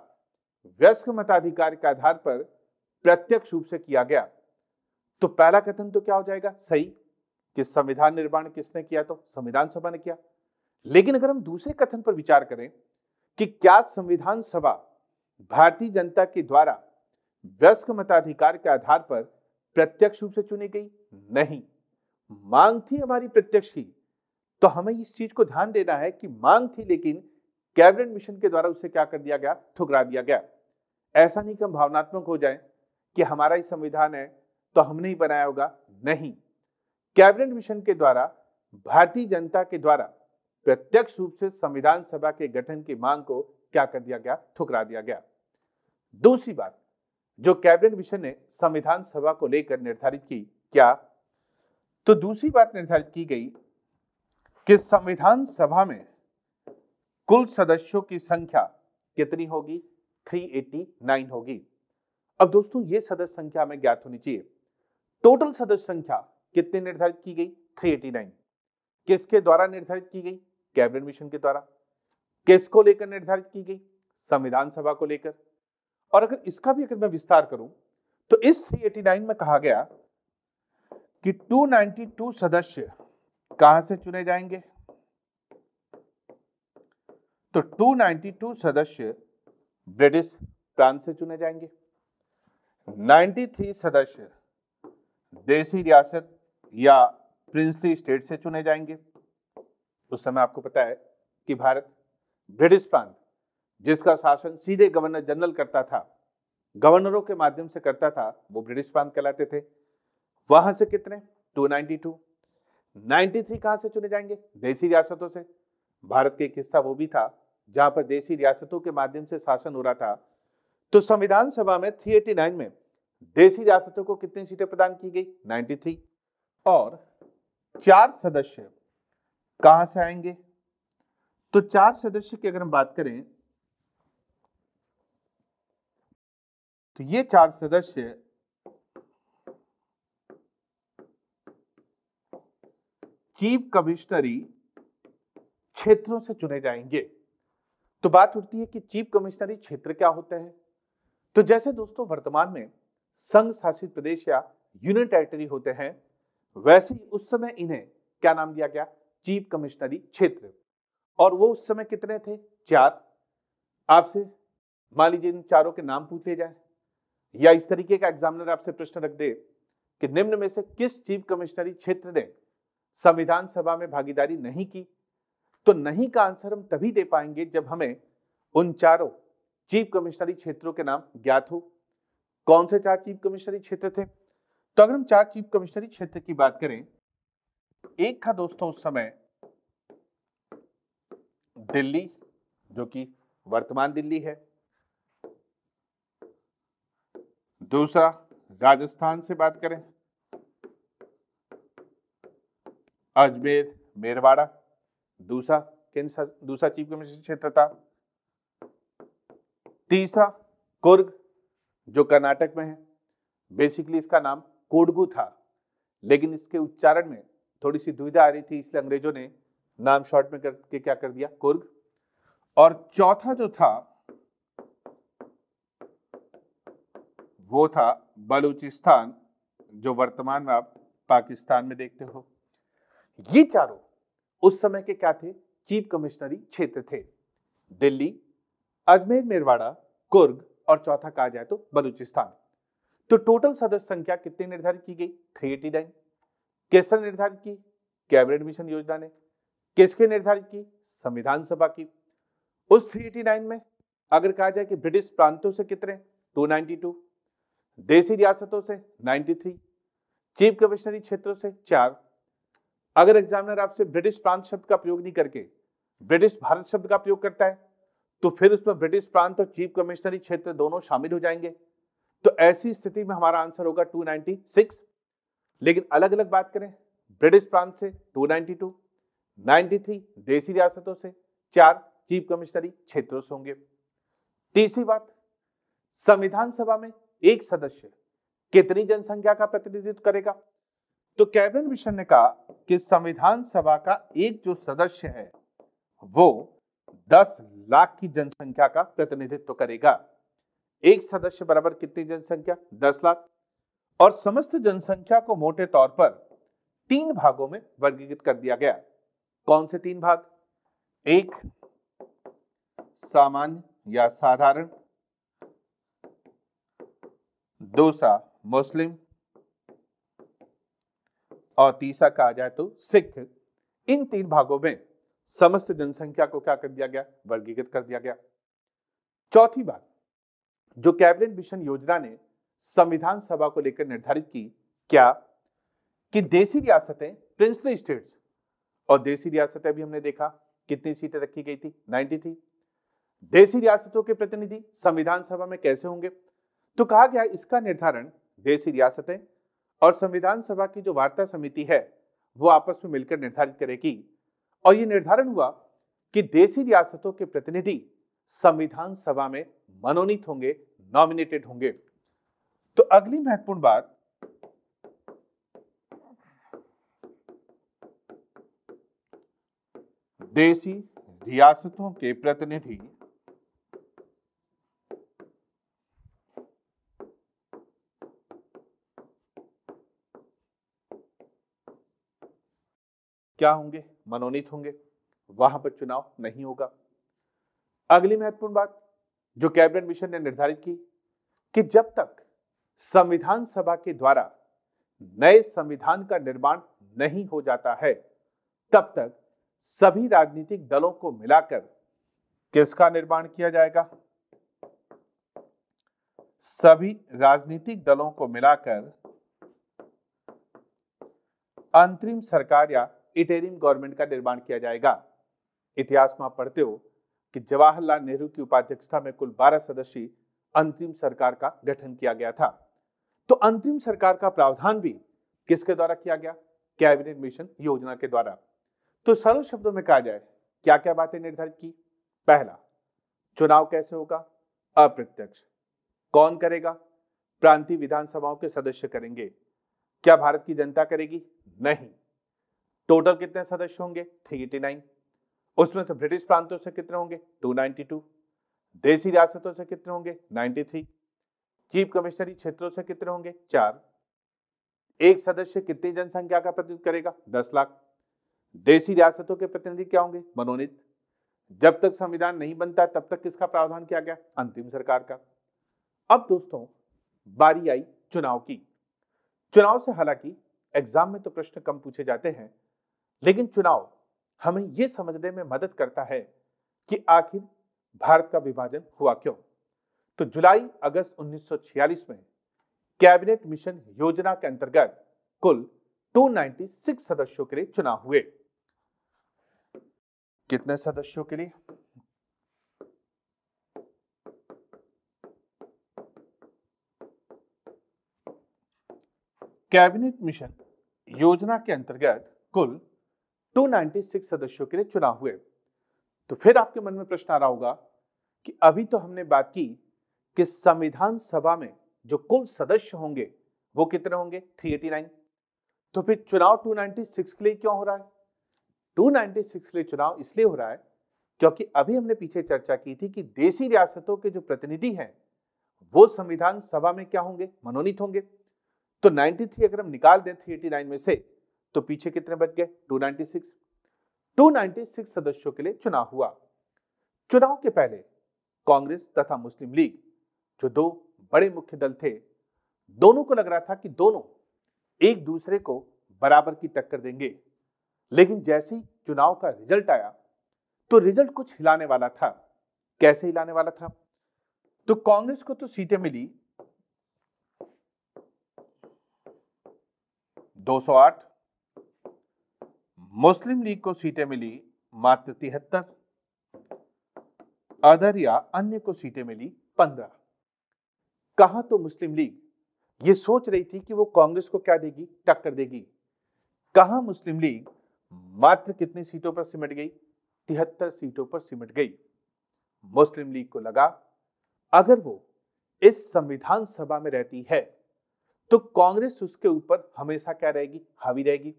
व्यस्क मताधिकार के आधार पर प्रत्यक्ष रूप से किया गया तो पहला कथन तो क्या हो जाएगा सही कि संविधान निर्माण किसने किया तो संविधान सभा ने किया लेकिन अगर हम दूसरे कथन पर विचार करें कि क्या संविधान सभा भारतीय जनता के द्वारा व्यस्क मताधिकार के आधार पर प्रत्यक्ष रूप से चुनी गई नहीं मांग थी हमारी प्रत्यक्ष की तो हमें इस चीज को ध्यान देना है कि मांग थी लेकिन कैबिनेट मिशन के द्वारा उसे क्या कर दिया गया ठुकरा दिया गया ऐसा नहीं कि हम भावनात्मक हो जाए कि हमारा ही संविधान है तो हमने ही बनाया होगा नहीं कैबिनेट मिशन के द्वारा भारतीय जनता के द्वारा प्रत्यक्ष रूप से संविधान सभा के गठन की मांग को क्या कर दिया गया ठुकरा दिया गया दूसरी बात जो कैबिनेट मिशन ने संविधान सभा को लेकर निर्धारित की क्या तो दूसरी बात निर्धारित की गई कि संविधान सभा में कुल सदस्यों की संख्या कितनी होगी 389 होगी अब दोस्तों ये सदस्य संख्या हमें ज्ञात होनी चाहिए टोटल सदस्य संख्या कितनी निर्धारित की गई 389 किसके द्वारा निर्धारित की गई कैबिनेट मिशन के द्वारा किसको लेकर निर्धारित की गई संविधान सभा को लेकर और अगर इसका भी अगर मैं विस्तार करूं तो इस 389 में कहा गया कि 292 सदस्य कहां से चुने जाएंगे तो 292 सदस्य ब्रिटिश प्रांत से चुने जाएंगे 93 सदस्य देसी रियासत या प्रिंसली स्टेट से चुने जाएंगे उस समय आपको पता है कि भारत ब्रिटिश प्रांत जिसका शासन सीधे गवर्नर जनरल करता था गवर्नरों के माध्यम से करता था वो ब्रिटिश प्रांत कहलाते थे वहां से कितने 292 93 कहां से चुने जाएंगे देसी रियासतों से भारत का एक हिस्सा वो भी था जहां पर देसी रियासतों के माध्यम से शासन हो रहा था तो संविधान सभा में 389 में देसी रियासतों को कितनी सीटें प्रदान की गई 93 और चार सदस्य कहां से आएंगे तो चार सदस्य की अगर हम बात करें तो ये चार सदस्य चीफ कमिश्नरी क्षेत्रों से चुने जाएंगे तो बात उठती है कि चीफ कमिश्नरी क्षेत्र क्या होते हैं तो जैसे दोस्तों वर्तमान में संघ शासित प्रदेश या यूनियन टेरिटरी होते हैं वैसे ही उस समय इन्हें क्या नाम दिया गया चीफ कमिश्नरी क्षेत्र और वो उस समय कितने थे चार आपसे मान लीजिए इन चारों के नाम पूछे जाए या इस तरीके का एग्जामिनर आपसे प्रश्न रख दे कि निम्न में से किस चीफ कमिश्नरी क्षेत्र ने संविधान सभा में भागीदारी नहीं की तो नहीं का आंसर हम तभी दे पाएंगे जब हमें उन चारों चीफ कमिश्नरी क्षेत्रों के नाम ज्ञात हो कौन से चार चीफ कमिश्नरी क्षेत्र थे तो अगर हम चार चीफ कमिश्नरी क्षेत्र की बात करें एक था दोस्तों उस समय दिल्ली जो कि वर्तमान दिल्ली है दूसरा राजस्थान से बात करें अजमेर मेरवाड़ा दूसरा केंद्र दूसरा चीफ कमिश्नर क्षेत्र था तीसरा कुर्ग जो कर्नाटक में है बेसिकली इसका नाम कोडगु था लेकिन इसके उच्चारण में थोड़ी सी दुविधा आ रही थी इसलिए अंग्रेजों ने नाम शॉर्ट में करके क्या कर दिया कुर्ग और चौथा जो था वो था बलूचिस्तान जो वर्तमान में आप पाकिस्तान में देखते हो ये चारों उस समय के क्या थे चीफ कमिश्नरी क्षेत्र थे दिल्ली अजमेर मेरवाड़ा कुर्ग और चौथा कहा जाए तो बलूचिस्तान तो टोटल सदस्य संख्या कितनी निर्धारित की गई थ्री एटी नाइन किसने निर्धारित की कैबिनेट मिशन योजना ने किसके निर्धारित की संविधान सभा की उस 389 में अगर कहा जाए कि ब्रिटिश प्रांतों से कितने 292 देसी रियासतों से 93 चीफ कमिश्नरी क्षेत्रों से चार अगर एग्जामिनर आपसे ब्रिटिश प्रांत शब्द का प्रयोग नहीं करके ब्रिटिश भारत शब्द का प्रयोग करता है तो फिर उसमें ब्रिटिश प्रांत और चीफ कमिश्नरी क्षेत्र दोनों शामिल हो जाएंगे तो ऐसी स्थिति में हमारा आंसर होगा 296 लेकिन अलग अलग बात करें ब्रिटिश प्रांत से 292, 93 देसी रियासतों से चार चीफ कमिश्नरी क्षेत्रों से होंगे तीसरी बात संविधान सभा में एक सदस्य कितनी जनसंख्या का प्रतिनिधित्व करेगा तो कैबिनेट मिशन ने कहा कि संविधान सभा का एक जो सदस्य है वो 10 लाख की जनसंख्या का प्रतिनिधित्व करेगा एक सदस्य बराबर कितनी जनसंख्या 10 लाख और समस्त जनसंख्या को मोटे तौर पर तीन भागों में वर्गीकृत कर दिया गया कौन से तीन भाग एक सामान्य या साधारण दूसरा मुस्लिम और तीसरा कहा जाए तो सिख इन तीन भागों में समस्त जनसंख्या को क्या कर दिया गया वर्गीकृत कर दिया गया चौथी बात जो कैबिनेट मिशन योजना ने संविधान सभा को लेकर निर्धारित की क्या कि देसी रियासतें प्रिंसली स्टेट्स और देसी रियासतें भी हमने देखा कितनी सीटें रखी गई थी थी देसी रियासतों के प्रतिनिधि संविधान सभा में कैसे होंगे तो कहा गया इसका निर्धारण देसी रियासतें और संविधान सभा की जो वार्ता समिति है वो आपस में मिलकर निर्धारित करेगी और ये निर्धारण हुआ कि देसी रियासतों के प्रतिनिधि संविधान सभा में मनोनीत होंगे नॉमिनेटेड होंगे तो अगली महत्वपूर्ण बात देशी रियासतों के प्रतिनिधि क्या होंगे मनोनीत होंगे वहां पर चुनाव नहीं होगा अगली महत्वपूर्ण बात जो कैबिनेट मिशन ने निर्धारित की कि जब तक संविधान सभा के द्वारा नए संविधान का निर्माण नहीं हो जाता है तब तक सभी राजनीतिक दलों को मिलाकर किसका निर्माण किया जाएगा सभी राजनीतिक दलों को मिलाकर अंतरिम सरकार या इटेरिम गवर्नमेंट का निर्माण किया जाएगा इतिहास में पढ़ते हो कि जवाहरलाल नेहरू की उपाध्यक्षता में कुल 12 सदस्यीय अंतरिम सरकार का गठन किया गया था तो अंतिम सरकार का प्रावधान भी किसके द्वारा किया गया कैबिनेट मिशन योजना के द्वारा तो सरल शब्दों में कहा जाए क्या क्या बातें निर्धारित की पहला चुनाव कैसे होगा अप्रत्यक्ष कौन करेगा प्रांतीय विधानसभाओं के सदस्य करेंगे क्या भारत की जनता करेगी नहीं टोटल कितने सदस्य होंगे 389 उसमें से ब्रिटिश प्रांतों से कितने होंगे 292 देसी रियासतों से कितने होंगे 93 चीफ कमिश्नरी क्षेत्रों से कितने होंगे चार एक सदस्य कितनी जनसंख्या का प्रतिनिधित्व करेगा दस लाख देशी रियासतों के प्रतिनिधि क्या होंगे मनोनीत जब तक संविधान नहीं बनता तब तक किसका प्रावधान किया गया अंतिम सरकार का अब दोस्तों बारी आई चुनाव की चुनाव से हालांकि एग्जाम में तो प्रश्न कम पूछे जाते हैं लेकिन चुनाव हमें यह समझने में मदद करता है कि आखिर भारत का विभाजन हुआ क्यों तो जुलाई अगस्त 1946 में कैबिनेट मिशन योजना के अंतर्गत कुल 296 सदस्यों के लिए चुनाव हुए कितने सदस्यों के लिए कैबिनेट मिशन योजना के अंतर्गत कुल 296 सदस्यों के लिए चुनाव हुए तो फिर आपके मन में प्रश्न आ रहा होगा कि अभी तो हमने बात की कि संविधान सभा में जो कुल सदस्य होंगे वो कितने होंगे 389 तो फिर चुनाव 296 के लिए क्यों हो रहा है 296 के लिए चुनाव इसलिए हो रहा है क्योंकि अभी हमने पीछे चर्चा की थी कि देसी रियासतों के जो प्रतिनिधि हैं वो संविधान सभा में क्या होंगे मनोनीत होंगे तो 93 अगर हम निकाल दें 389 में से तो पीछे कितने बच गए 296 296 सदस्यों के लिए चुनाव हुआ चुनाव के पहले कांग्रेस तथा मुस्लिम लीग जो दो बड़े मुख्य दल थे दोनों को लग रहा था कि दोनों एक दूसरे को बराबर की टक्कर देंगे लेकिन जैसे ही चुनाव का रिजल्ट आया तो रिजल्ट कुछ हिलाने वाला था कैसे हिलाने वाला था तो कांग्रेस को तो सीटें मिली 208, मुस्लिम लीग को सीटें मिली मात्र तिहत्तर अदर या अन्य को सीटें मिली पंद्रह कहा तो मुस्लिम लीग ये सोच रही थी कि वो कांग्रेस को क्या देगी टक्कर देगी कहा मुस्लिम लीग मात्र कितनी सीटों पर सिमट गई तिहत्तर सीटों पर सिमट गई मुस्लिम लीग को लगा अगर वो इस संविधान सभा में रहती है तो कांग्रेस उसके ऊपर हमेशा क्या रहेगी हावी रहेगी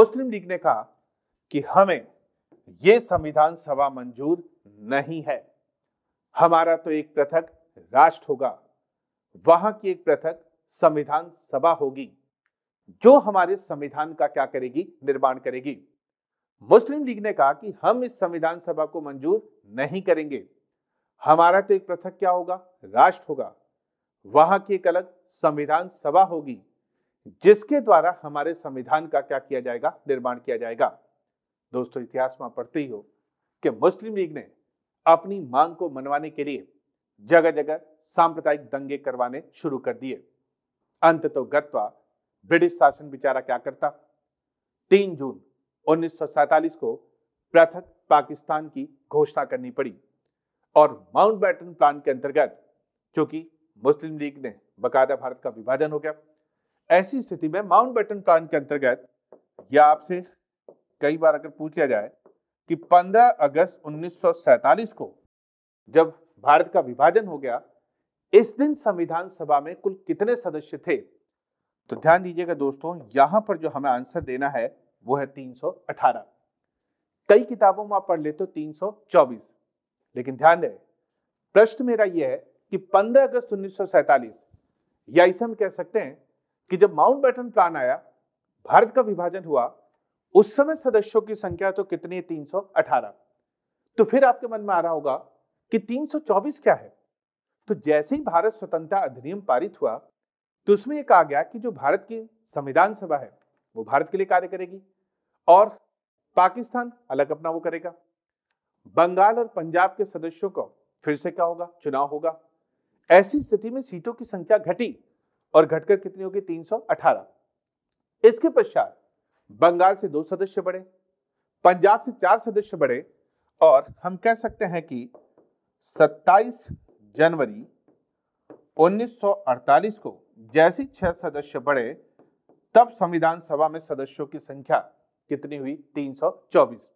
मुस्लिम लीग ने कहा कि हमें यह संविधान सभा मंजूर नहीं है हमारा तो एक पृथक राष्ट्र होगा वहां की एक पृथक संविधान सभा होगी जो हमारे संविधान का क्या करेगी निर्माण करेगी मुस्लिम लीग ने कहा कि हम इस संविधान सभा को मंजूर नहीं करेंगे हमारा तो एक पृथक क्या होगा राष्ट्र होगा वहां की एक अलग संविधान सभा होगी जिसके द्वारा हमारे संविधान का क्या किया जाएगा निर्माण किया जाएगा दोस्तों इतिहास में पढ़ते ही हो कि मुस्लिम लीग ने अपनी मांग को मनवाने के लिए जगह जगह सांप्रदायिक दंगे करवाने शुरू कर दिए अंत तो गत्वा ब्रिटिश शासन बेचारा क्या करता तीन जून उन्नीस को पृथक पाकिस्तान की घोषणा करनी पड़ी और माउंट बैटन प्लान के अंतर्गत चूंकि मुस्लिम लीग ने बकायदा भारत का विभाजन हो गया ऐसी स्थिति में माउंट बैटन प्लान के अंतर्गत या आपसे कई बार अगर पूछ लिया जाए कि 15 अगस्त 1947 को जब भारत का विभाजन हो गया इस दिन संविधान सभा में कुल कितने सदस्य थे तो ध्यान दीजिएगा दोस्तों यहां पर जो हमें आंसर देना है वो है 318 कई किताबों में आप पढ़ लेते हो 324 लेकिन ध्यान दें प्रश्न मेरा यह है कि 15 अगस्त 1947 या इसे हम कह सकते हैं कि जब माउंट बैटन प्लान आया भारत का विभाजन हुआ उस समय सदस्यों की संख्या तो कितनी है 318 तो फिर आपके मन में आ रहा होगा कि 324 क्या है तो जैसे ही भारत स्वतंत्रता अधिनियम पारित हुआ तो उसमें एक आ गया कि जो भारत की संविधान सभा है वो भारत के लिए कार्य करेगी और पाकिस्तान अलग अपना वो करेगा बंगाल और पंजाब के सदस्यों को फिर से क्या होगा चुनाव होगा ऐसी स्थिति में सीटों की संख्या घटी और घटकर कितनी होगी 318 इसके पश्चात बंगाल से दो सदस्य बढ़े पंजाब से चार सदस्य बढ़े और हम कह सकते हैं कि 27 जनवरी 1948 को जैसी छह सदस्य बढ़े तब संविधान सभा में सदस्यों की संख्या कितनी हुई 324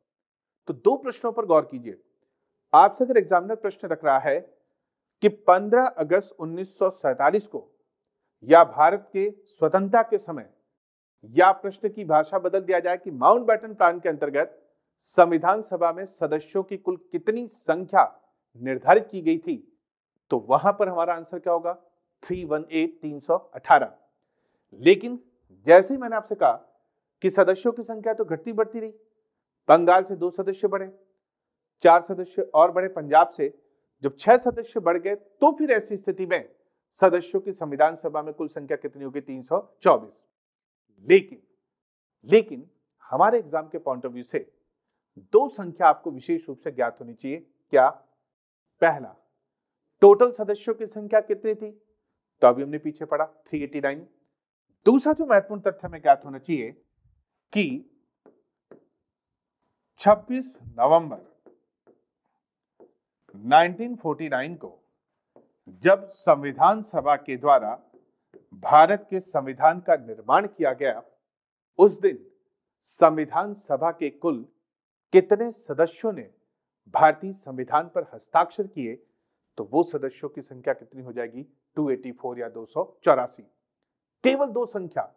तो दो प्रश्नों पर गौर कीजिए आपसे अगर एग्जामिनर प्रश्न रख रहा है कि 15 अगस्त 1947 को या भारत के स्वतंत्रता के समय या प्रश्न की भाषा बदल दिया जाए कि माउंट बैटन प्लान के अंतर्गत संविधान सभा में सदस्यों की कुल कितनी संख्या निर्धारित की गई थी तो वहां पर हमारा आंसर क्या होगा थ्री वन एट तीन सौ अठारह लेकिन जैसे ही मैंने आपसे कहा कि सदस्यों की संख्या तो घटती बढ़ती रही बंगाल से दो सदस्य बढ़े चार सदस्य और बढ़े पंजाब से जब छह सदस्य बढ़ गए तो फिर ऐसी स्थिति में सदस्यों की संविधान सभा में कुल संख्या कितनी होगी तीन सौ चौबीस लेकिन लेकिन हमारे एग्जाम के पॉइंट ऑफ व्यू से दो संख्या आपको विशेष रूप से ज्ञात होनी चाहिए क्या पहला टोटल सदस्यों की संख्या कितनी थी तो अभी हमने पीछे पढ़ा 389 दूसरा जो महत्वपूर्ण तथ्य हमें ज्ञात होना चाहिए कि 26 नवंबर 1949 को जब संविधान सभा के द्वारा भारत के संविधान का निर्माण किया गया उस दिन संविधान सभा के कुल कितने सदस्यों ने भारतीय संविधान पर हस्ताक्षर किए तो वो सदस्यों की संख्या कितनी हो जाएगी 284 या दो केवल दो संख्या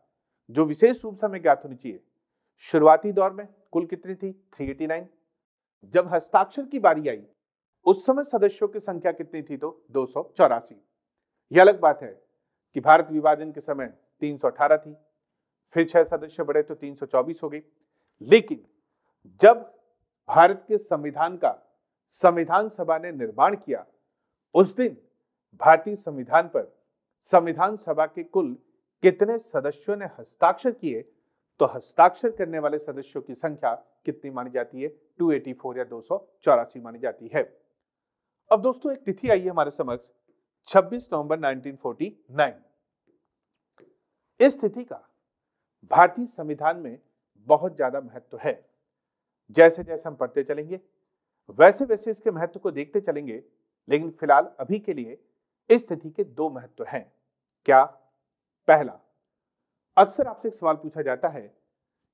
जो विशेष रूप से हमें ज्ञात होनी चाहिए शुरुआती दौर में कुल कितनी थी 389 जब हस्ताक्षर की बारी आई उस समय सदस्यों की संख्या कितनी थी तो दो यह अलग बात है कि भारत विभाजन के समय 318 थी फिर छह सदस्य बढ़े तो 324 हो गई लेकिन जब भारत के संविधान का संविधान सभा ने निर्माण किया उस दिन भारतीय संविधान पर संविधान सभा के कुल कितने सदस्यों ने हस्ताक्षर किए तो हस्ताक्षर करने वाले सदस्यों की संख्या कितनी मानी जाती है 284 या दो मानी जाती है अब दोस्तों एक तिथि आई है हमारे समक्ष 26 नवंबर 1949 इस तिथि का भारतीय संविधान में बहुत ज्यादा महत्व है जैसे जैसे हम पढ़ते चलेंगे वैसे वैसे इसके महत्व को देखते चलेंगे लेकिन फिलहाल अभी के लिए इस स्थिति के दो महत्व हैं क्या पहला अक्सर आपसे एक सवाल पूछा जाता है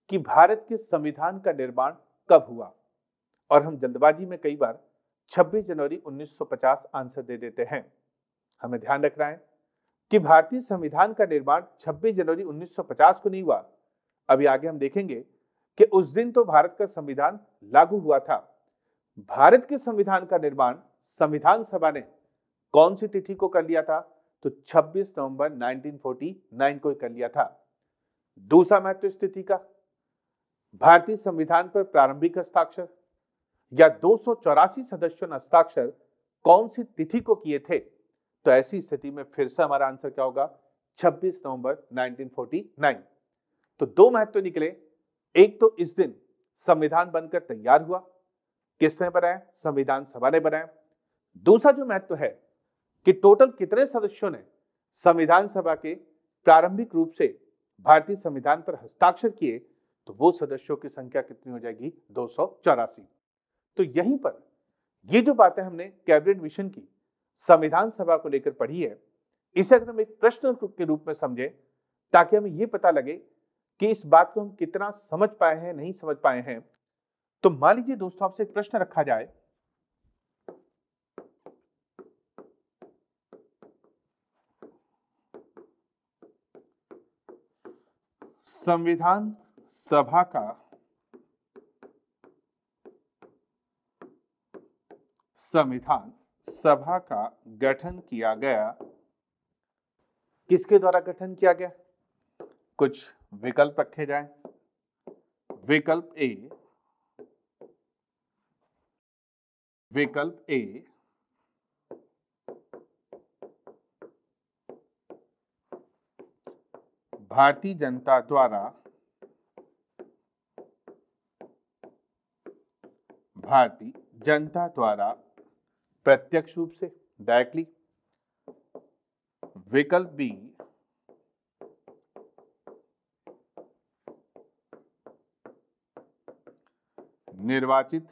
कि भारत के संविधान का निर्माण कब हुआ और हम जल्दबाजी में कई बार 26 जनवरी 1950 आंसर दे देते हैं हमें ध्यान रखना है कि भारतीय संविधान का निर्माण 26 जनवरी 1950 को नहीं हुआ अभी आगे हम देखेंगे कि उस दिन तो भारत का संविधान लागू हुआ था भारत के संविधान का निर्माण संविधान सभा ने कौन सी तिथि को कर लिया था तो 26 नवंबर 1949 को कर लिया था दूसरा महत्व स्थिति का भारतीय संविधान पर प्रारंभिक हस्ताक्षर या दो सदस्यों ने हस्ताक्षर कौन सी तिथि को किए थे तो ऐसी स्थिति में फिर से हमारा आंसर क्या होगा 26 नवंबर 1949 तो दो महत्व निकले एक तो इस दिन संविधान बनकर तैयार हुआ किसने बनाया संविधान सभा ने बनाया दूसरा जो महत्व है कि टोटल कितने सदस्यों ने संविधान सभा के प्रारंभिक रूप से भारतीय संविधान पर हस्ताक्षर किए तो वो सदस्यों की संख्या कितनी हो जाएगी दो तो यहीं पर ये जो बातें हमने कैबिनेट मिशन की संविधान सभा को लेकर पढ़ी है इसे अगर हम एक प्रश्न के रूप में समझें ताकि हमें ये पता लगे कि इस बात को हम कितना समझ पाए हैं नहीं समझ पाए हैं तो मान लीजिए दोस्तों आपसे एक प्रश्न रखा जाए संविधान सभा का संविधान सभा का गठन किया गया किसके द्वारा गठन किया गया कुछ विकल्प रखे जाए विकल्प ए विकल्प ए भारतीय जनता द्वारा भारतीय जनता द्वारा प्रत्यक्ष रूप से डायरेक्टली विकल्प बी निर्वाचित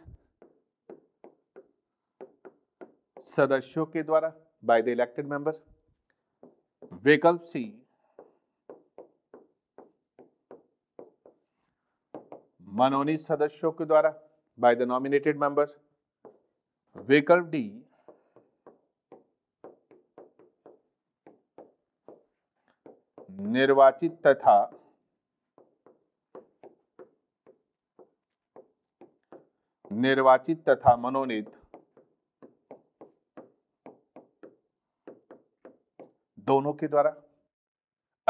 सदस्यों के द्वारा बाय द इलेक्टेड मेंबर विकल्प सी मनोनीत सदस्यों के द्वारा बाय द नॉमिनेटेड मेंबर विकल्प डी निर्वाचित तथा निर्वाचित तथा मनोनीत दोनों के द्वारा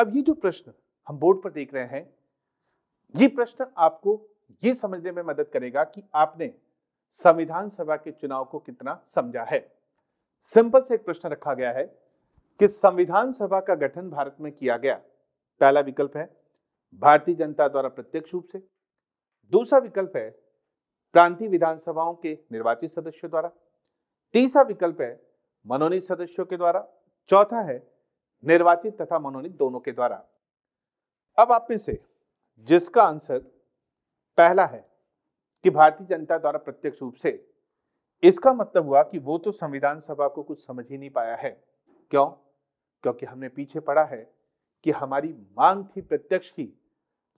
अब ये जो प्रश्न हम बोर्ड पर देख रहे हैं ये प्रश्न आपको ये समझने में मदद करेगा कि आपने संविधान सभा के चुनाव को कितना समझा है सिंपल से एक प्रश्न रखा गया है कि संविधान सभा का गठन भारत में किया गया पहला विकल्प है भारतीय जनता द्वारा प्रत्यक्ष रूप से दूसरा विकल्प है प्रांतीय विधानसभाओं के निर्वाचित सदस्यों द्वारा तीसरा विकल्प है मनोनीत सदस्यों के द्वारा चौथा है निर्वाचित तथा मनोनीत दोनों के द्वारा अब आप में से जिसका आंसर पहला है कि भारतीय जनता द्वारा प्रत्यक्ष रूप से इसका मतलब हुआ कि वो तो संविधान सभा को कुछ समझ ही नहीं पाया है क्यों क्योंकि हमने पीछे पढ़ा है कि हमारी मांग थी प्रत्यक्ष की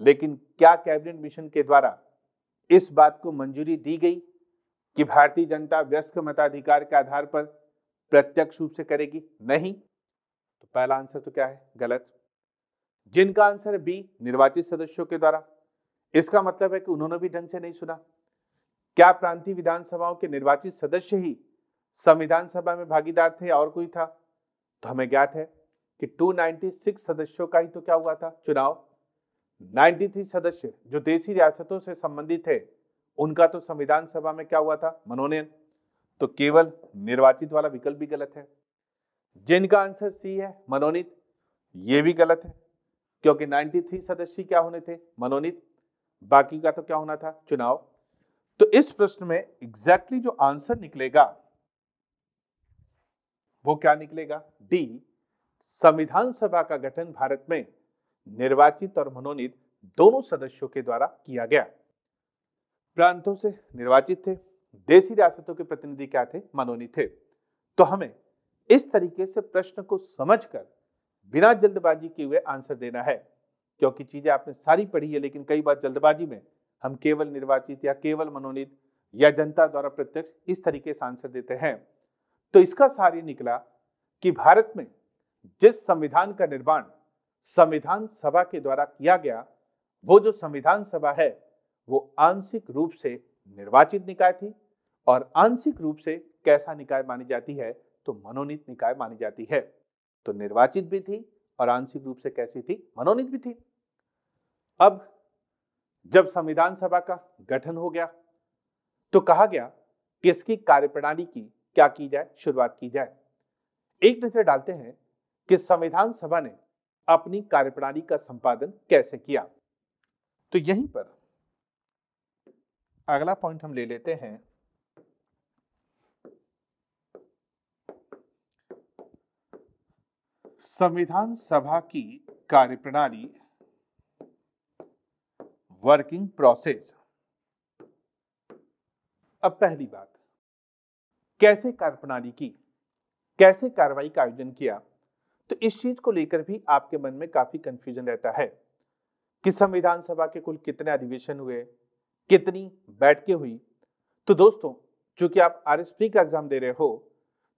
लेकिन क्या कैबिनेट मिशन के द्वारा इस बात को मंजूरी दी गई कि भारतीय जनता व्यस्क मताधिकार के आधार पर प्रत्यक्ष रूप से करेगी नहीं तो पहला आंसर तो क्या है गलत जिनका आंसर बी निर्वाचित सदस्यों के द्वारा इसका मतलब है कि उन्होंने भी ढंग से नहीं सुना क्या प्रांतीय विधानसभाओं के निर्वाचित सदस्य ही संविधान सभा में भागीदार थे और कोई था तो हमें ज्ञात है कि 296 सदस्यों का ही तो क्या हुआ था चुनाव 93 सदस्य जो देसी रियासतों से संबंधित है उनका तो संविधान सभा में क्या हुआ था मनोनयन तो केवल निर्वाचित वाला विकल्प भी गलत है जिनका आंसर सी है मनोनीत ये भी गलत है क्योंकि 93 सदस्य क्या होने थे मनोनीत बाकी का तो क्या होना था चुनाव तो इस प्रश्न में एग्जैक्टली exactly जो आंसर निकलेगा वो क्या निकलेगा डी संविधान सभा का गठन भारत में निर्वाचित और मनोनीत दोनों सदस्यों के द्वारा किया गया प्रांतों से निर्वाचित थे देशी रियासतों के प्रतिनिधि क्या थे मनोनीत थे तो हमें इस तरीके से प्रश्न को समझकर बिना जल्दबाजी किए हुए आंसर देना है क्योंकि चीजें आपने सारी पढ़ी है लेकिन कई बार जल्दबाजी में हम केवल निर्वाचित या केवल मनोनीत या जनता द्वारा प्रत्यक्ष इस तरीके से आंसर देते हैं तो इसका सार ये निकला कि भारत में जिस संविधान का निर्माण संविधान सभा के द्वारा किया गया वो जो संविधान सभा है वो आंशिक रूप से निर्वाचित निकाय थी और आंशिक रूप से कैसा निकाय मानी जाती है तो मनोनीत निकाय मानी जाती है तो निर्वाचित भी थी और आंशिक रूप से कैसी थी मनोनीत भी थी अब जब संविधान सभा का गठन हो गया तो कहा गया कि इसकी कार्यप्रणाली की क्या की जाए शुरुआत की जाए एक नजर डालते हैं कि संविधान सभा ने अपनी कार्यप्रणाली का संपादन कैसे किया तो यहीं पर अगला पॉइंट हम ले लेते हैं संविधान सभा की कार्यप्रणाली वर्किंग प्रोसेस अब पहली बात कैसे कार्यप्रणाली की कैसे कार्रवाई का आयोजन किया तो इस चीज को लेकर भी आपके मन में काफी कंफ्यूजन रहता है कि संविधान सभा के कुल कितने अधिवेशन हुए कितनी बैठकें हुई तो दोस्तों चूंकि आप आर का एग्जाम दे रहे हो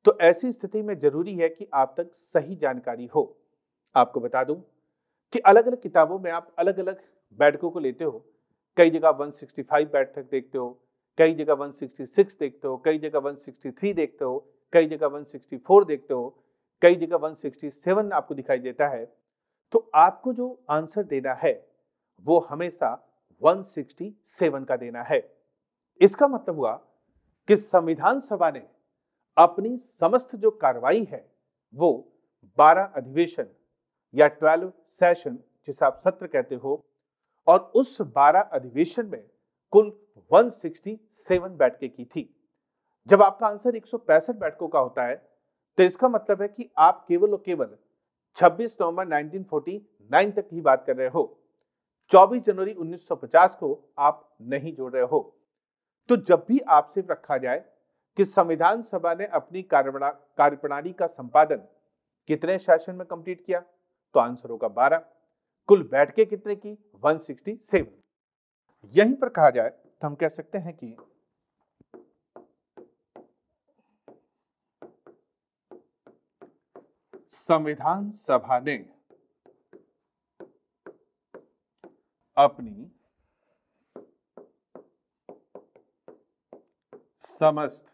तो ऐसी स्थिति में जरूरी है कि आप तक सही जानकारी हो आपको बता दूं कि अलग अलग किताबों में आप अलग अलग बैठकों को लेते हो कई जगह 165 बैठक देखते हो कई जगह 166 देखते हो कई जगह 163 देखते हो कई जगह 164 देखते हो कई जगह 167 आपको दिखाई देता है तो आपको जो आंसर देना है वो हमेशा 167 का देना है इसका मतलब हुआ कि संविधान सभा ने अपनी समस्त जो कार्रवाई है वो 12 अधिवेशन या 12 सेशन जिसे आप सत्र कहते हो और उस 12 अधिवेशन में कुल 167 बैठकें की थी जब आपका आंसर एक बैठकों का होता है तो इसका मतलब है कि आप केवल और केवल 26 नवंबर 1949 तक ही बात कर रहे हो 24 जनवरी 1950 को आप नहीं जोड़ रहे हो तो जब भी आपसे रखा जाए कि संविधान सभा ने अपनी कार्यप्रणाली का संपादन कितने शासन में कंप्लीट किया तो आंसर होगा बारह कुल बैठके कितने की 167 यहीं पर कहा जाए तो हम कह सकते हैं कि संविधान सभा ने अपनी समस्त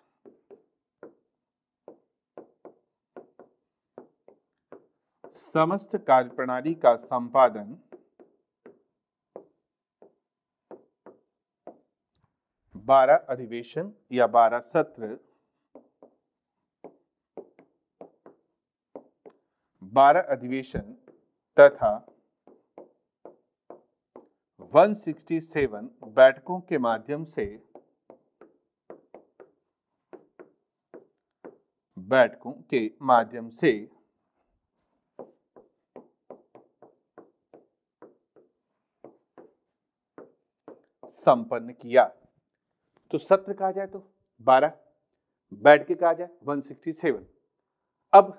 समस्त कार्यप्रणाली का संपादन बारह अधिवेशन या बारह सत्र बारह अधिवेशन तथा 167 बैठकों के माध्यम से बैठकों के माध्यम से संपन्न किया तो सत्र कहा जाए तो 12 बैठके कहा जाए 167 अब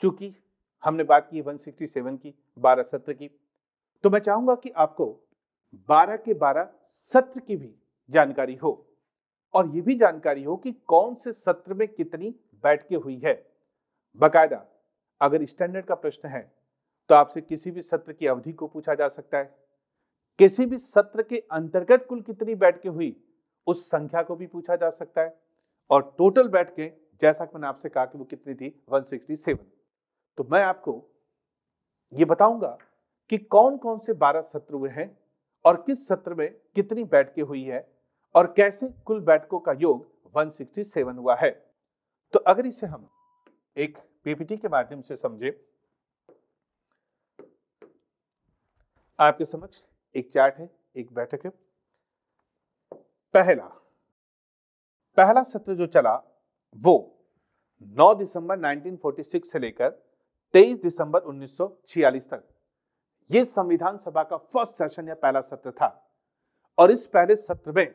चूंकि हमने बात की 167 की 12 सत्र की तो मैं चाहूंगा कि आपको 12 के 12 सत्र की भी जानकारी हो और यह भी जानकारी हो कि कौन से सत्र में कितनी बैठकें हुई है बकायदा अगर स्टैंडर्ड का प्रश्न है तो आपसे किसी भी सत्र की अवधि को पूछा जा सकता है किसी भी सत्र के अंतर्गत कुल कितनी बैठकें हुई उस संख्या को भी पूछा जा सकता है और टोटल बैठकें जैसा कि मैंने आपसे कहा कि वो कितनी थी 167 तो मैं आपको ये बताऊंगा कि कौन कौन से बारह सत्र हुए हैं और किस सत्र में कितनी बैठकें हुई है और कैसे कुल बैठकों का योग 167 हुआ है तो अगर इसे हम एक पीपीटी के माध्यम से समझे आपके समक्ष एक चार्ट है एक बैठक है पहला पहला सत्र जो चला वो 9 दिसंबर 1946 से लेकर 23 दिसंबर 1946 तक यह संविधान सभा का फर्स्ट सेशन या पहला सत्र था और इस पहले सत्र में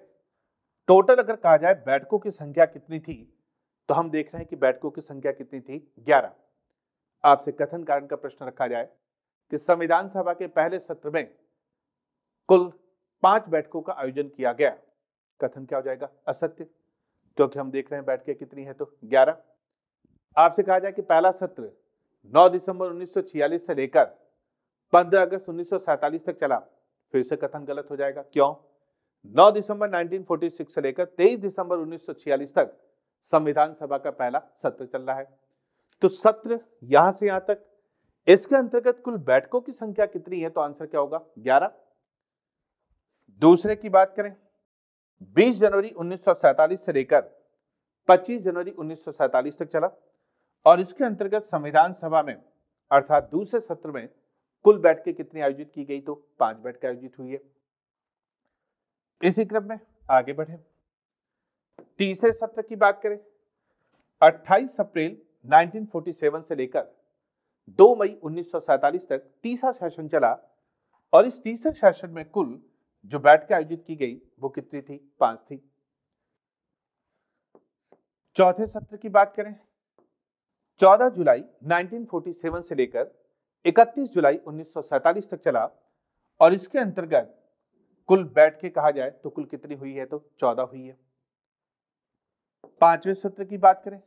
टोटल अगर कहा जाए बैठकों की संख्या कितनी थी तो हम देख रहे हैं कि बैठकों की संख्या कितनी थी 11 आपसे कथन कारण का प्रश्न रखा जाए कि संविधान सभा के पहले सत्र में कुल पांच बैठकों का आयोजन किया गया कथन क्या हो जाएगा असत्य क्योंकि हम देख रहे हैं बैठकें कितनी है तो 11 आपसे कहा जाए कि पहला सत्र 9 दिसंबर 1946 से लेकर 15 अगस्त 1947 तक चला फिर से कथन गलत हो जाएगा क्यों 9 दिसंबर 1946 से लेकर 23 दिसंबर 1946 तक संविधान सभा का पहला सत्र चल रहा है तो सत्र यहां से यहां तक इसके अंतर्गत कुल बैठकों की संख्या कितनी है तो आंसर क्या होगा 11 दूसरे की बात करें 20 जनवरी 1947 से लेकर 25 जनवरी 1947 तक चला और इसके अंतर्गत संविधान सभा में अर्थात दूसरे सत्र में कुल बैठकें कितनी आयोजित की गई तो पांच बैठकें आयोजित हुई है इसी क्रम में आगे बढ़े तीसरे सत्र की बात करें 28 अप्रैल 1947 से लेकर 2 मई 1947 तक तीसरा सेशन चला और इस तीसरे सेशन में कुल जो बैठकें आयोजित की गई वो कितनी थी पांच थी चौथे सत्र की बात करें 14 जुलाई 1947 से लेकर 31 जुलाई 1947 तक चला और इसके अंतर्गत कुल बैठ के कहा जाए तो कुल कितनी हुई है तो 14 हुई है पांचवें सत्र की बात करें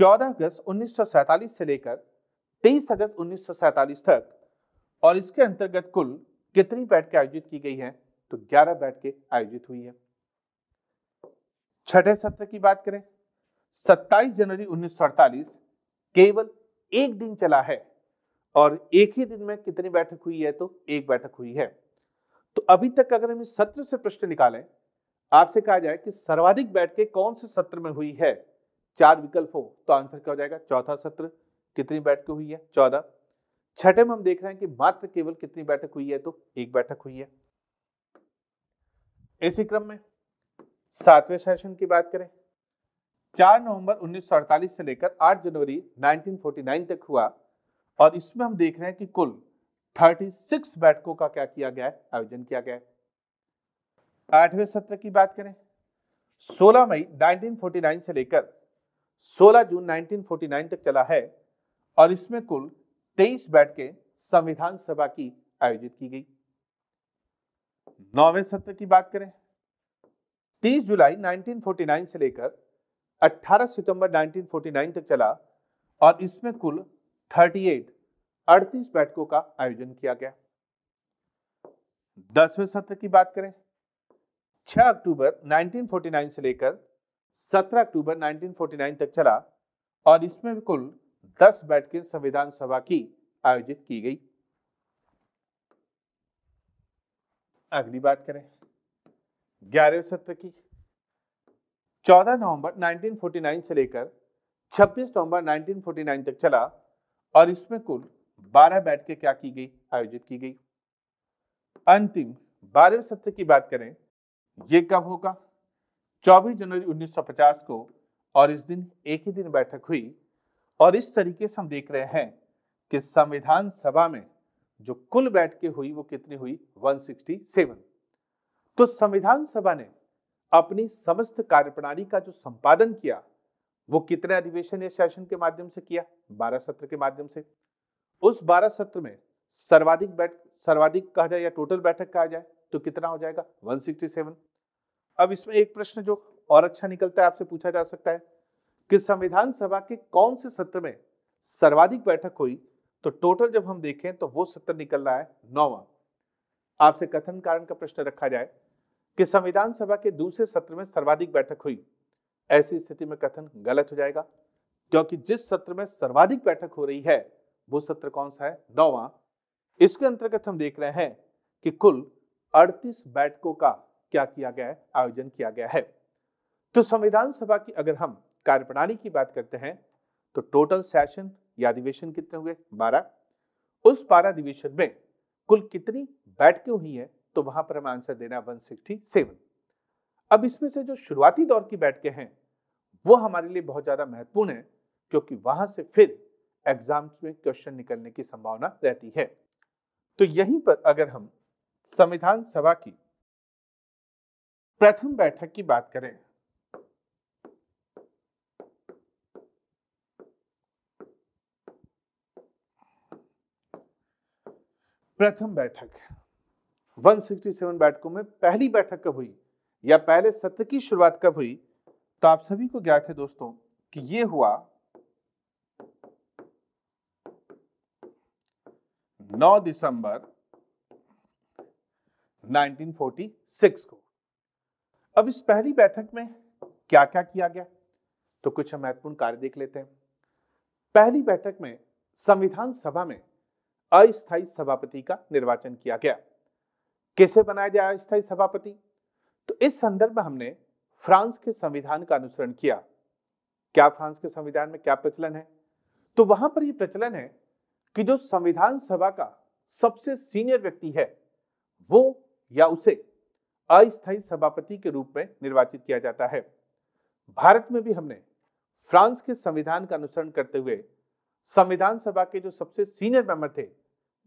14 अगस्त 1947 से लेकर 23 अगस्त 1947 तक और इसके अंतर्गत कुल कितनी बैठकें आयोजित की गई हैं तो 11 बैठकें आयोजित हुई है छठे सत्र की बात करें 27 जनवरी 1948 केवल एक दिन चला है और एक ही दिन में कितनी बैठक हुई है तो एक बैठक हुई है तो अभी तक अगर हम इस सत्र से प्रश्न निकालें आपसे कहा जाए कि सर्वाधिक बैठकें कौन से सत्र में हुई है चार विकल्प हो तो आंसर क्या हो जाएगा चौथा सत्र कितनी बैठकें हुई है चौदह छठे में हम देख रहे हैं कि मात्र केवल कितनी बैठक हुई है तो एक बैठक हुई है इसी क्रम में सातवें सेशन की बात करें चार नवंबर 1948 से लेकर 8 जनवरी 1949 तक हुआ और इसमें हम देख रहे हैं कि कुल 36 बैठकों का क्या किया गया है आयोजन किया गया है आठवें सत्र की बात करें 16 मई 1949 से लेकर 16 जून 1949 तक चला है और इसमें कुल 23 बैठकें संविधान सभा की आयोजित की गई नौवें सत्र की बात करें 30 जुलाई 1949 से लेकर 18 सितंबर 1949 तक चला और इसमें कुल 38 अड़तीस बैठकों का आयोजन किया गया दसवें सत्र की बात करें 6 अक्टूबर 1949 से लेकर 17 अक्टूबर 1949 तक चला और इसमें कुल 10 बैठकें संविधान सभा की आयोजित की गई अगली बात करें ग्यारहवें सत्र की 14 नवंबर 1949 से लेकर 26 नवंबर 1949 तक चला और इसमें कुल 12 बैठकें क्या की गई आयोजित की गई अंतिम बारहवें सत्र की बात करें ये कब होगा 24 जनवरी 1950 को और इस दिन एक ही दिन बैठक हुई और इस तरीके से हम देख रहे हैं कि संविधान सभा में जो कुल बैठकें हुई वो कितनी हुई 167 तो संविधान सभा ने अपनी समस्त कार्यप्रणाली का जो संपादन किया वो कितने अधिवेशन या सेशन के माध्यम से किया बारह सत्र के माध्यम से उस बारह सत्र में सर्वाधिक बैठ सर्वाधिक कहा जाए या टोटल बैठक कहा जाए तो कितना हो जाएगा 167 अब इसमें एक प्रश्न जो और अच्छा निकलता है आपसे पूछा जा सकता है कि संविधान सभा के कौन से सत्र में सर्वाधिक बैठक हुई तो टोटल जब हम देखें तो वो सत्र निकल रहा है नौवा आपसे कथन कारण का प्रश्न रखा जाए कि संविधान सभा के दूसरे सत्र में सर्वाधिक बैठक हुई ऐसी स्थिति में कथन गलत हो जाएगा क्योंकि जिस सत्र में सर्वाधिक बैठक हो रही है वो सत्र कौन सा है नौवा इसके अंतर्गत हम देख रहे हैं कि कुल 38 बैठकों का क्या किया गया है आयोजन किया गया है तो संविधान सभा की अगर हम कार्यप्रणाली की बात करते हैं तो टोटल सेशन या अधिवेशन कितने हुए बारह उस बारह अधिवेशन में कुल कितनी बैठकें हुई हैं तो वहां पर हम आंसर देना वन सिक्सटी सेवन अब इसमें से जो शुरुआती दौर की बैठकें हैं वो हमारे लिए बहुत ज़्यादा महत्वपूर्ण है क्योंकि वहां से फिर एग्जाम्स में क्वेश्चन निकलने की संभावना रहती है तो यहीं पर अगर हम संविधान सभा की प्रथम बैठक की बात करें प्रथम बैठक 167 बैठकों में पहली बैठक कब हुई या पहले सत्र की शुरुआत कब हुई तो आप सभी को ज्ञात है दोस्तों कि यह हुआ 9 दिसंबर 1946 को अब इस पहली बैठक में क्या क्या किया गया तो कुछ हम महत्वपूर्ण कार्य देख लेते हैं पहली बैठक में संविधान सभा में अस्थायी सभापति का निर्वाचन किया गया कैसे बनाया जाए अस्थायी सभापति तो इस संदर्भ में हमने फ्रांस के संविधान का अनुसरण किया क्या फ्रांस के संविधान में क्या प्रचलन है तो वहां पर यह प्रचलन है कि जो संविधान सभा का सबसे सीनियर व्यक्ति है वो या उसे अस्थायी सभापति के रूप में निर्वाचित किया जाता है भारत में भी हमने फ्रांस के संविधान का अनुसरण करते हुए संविधान सभा के जो सबसे सीनियर मेंबर थे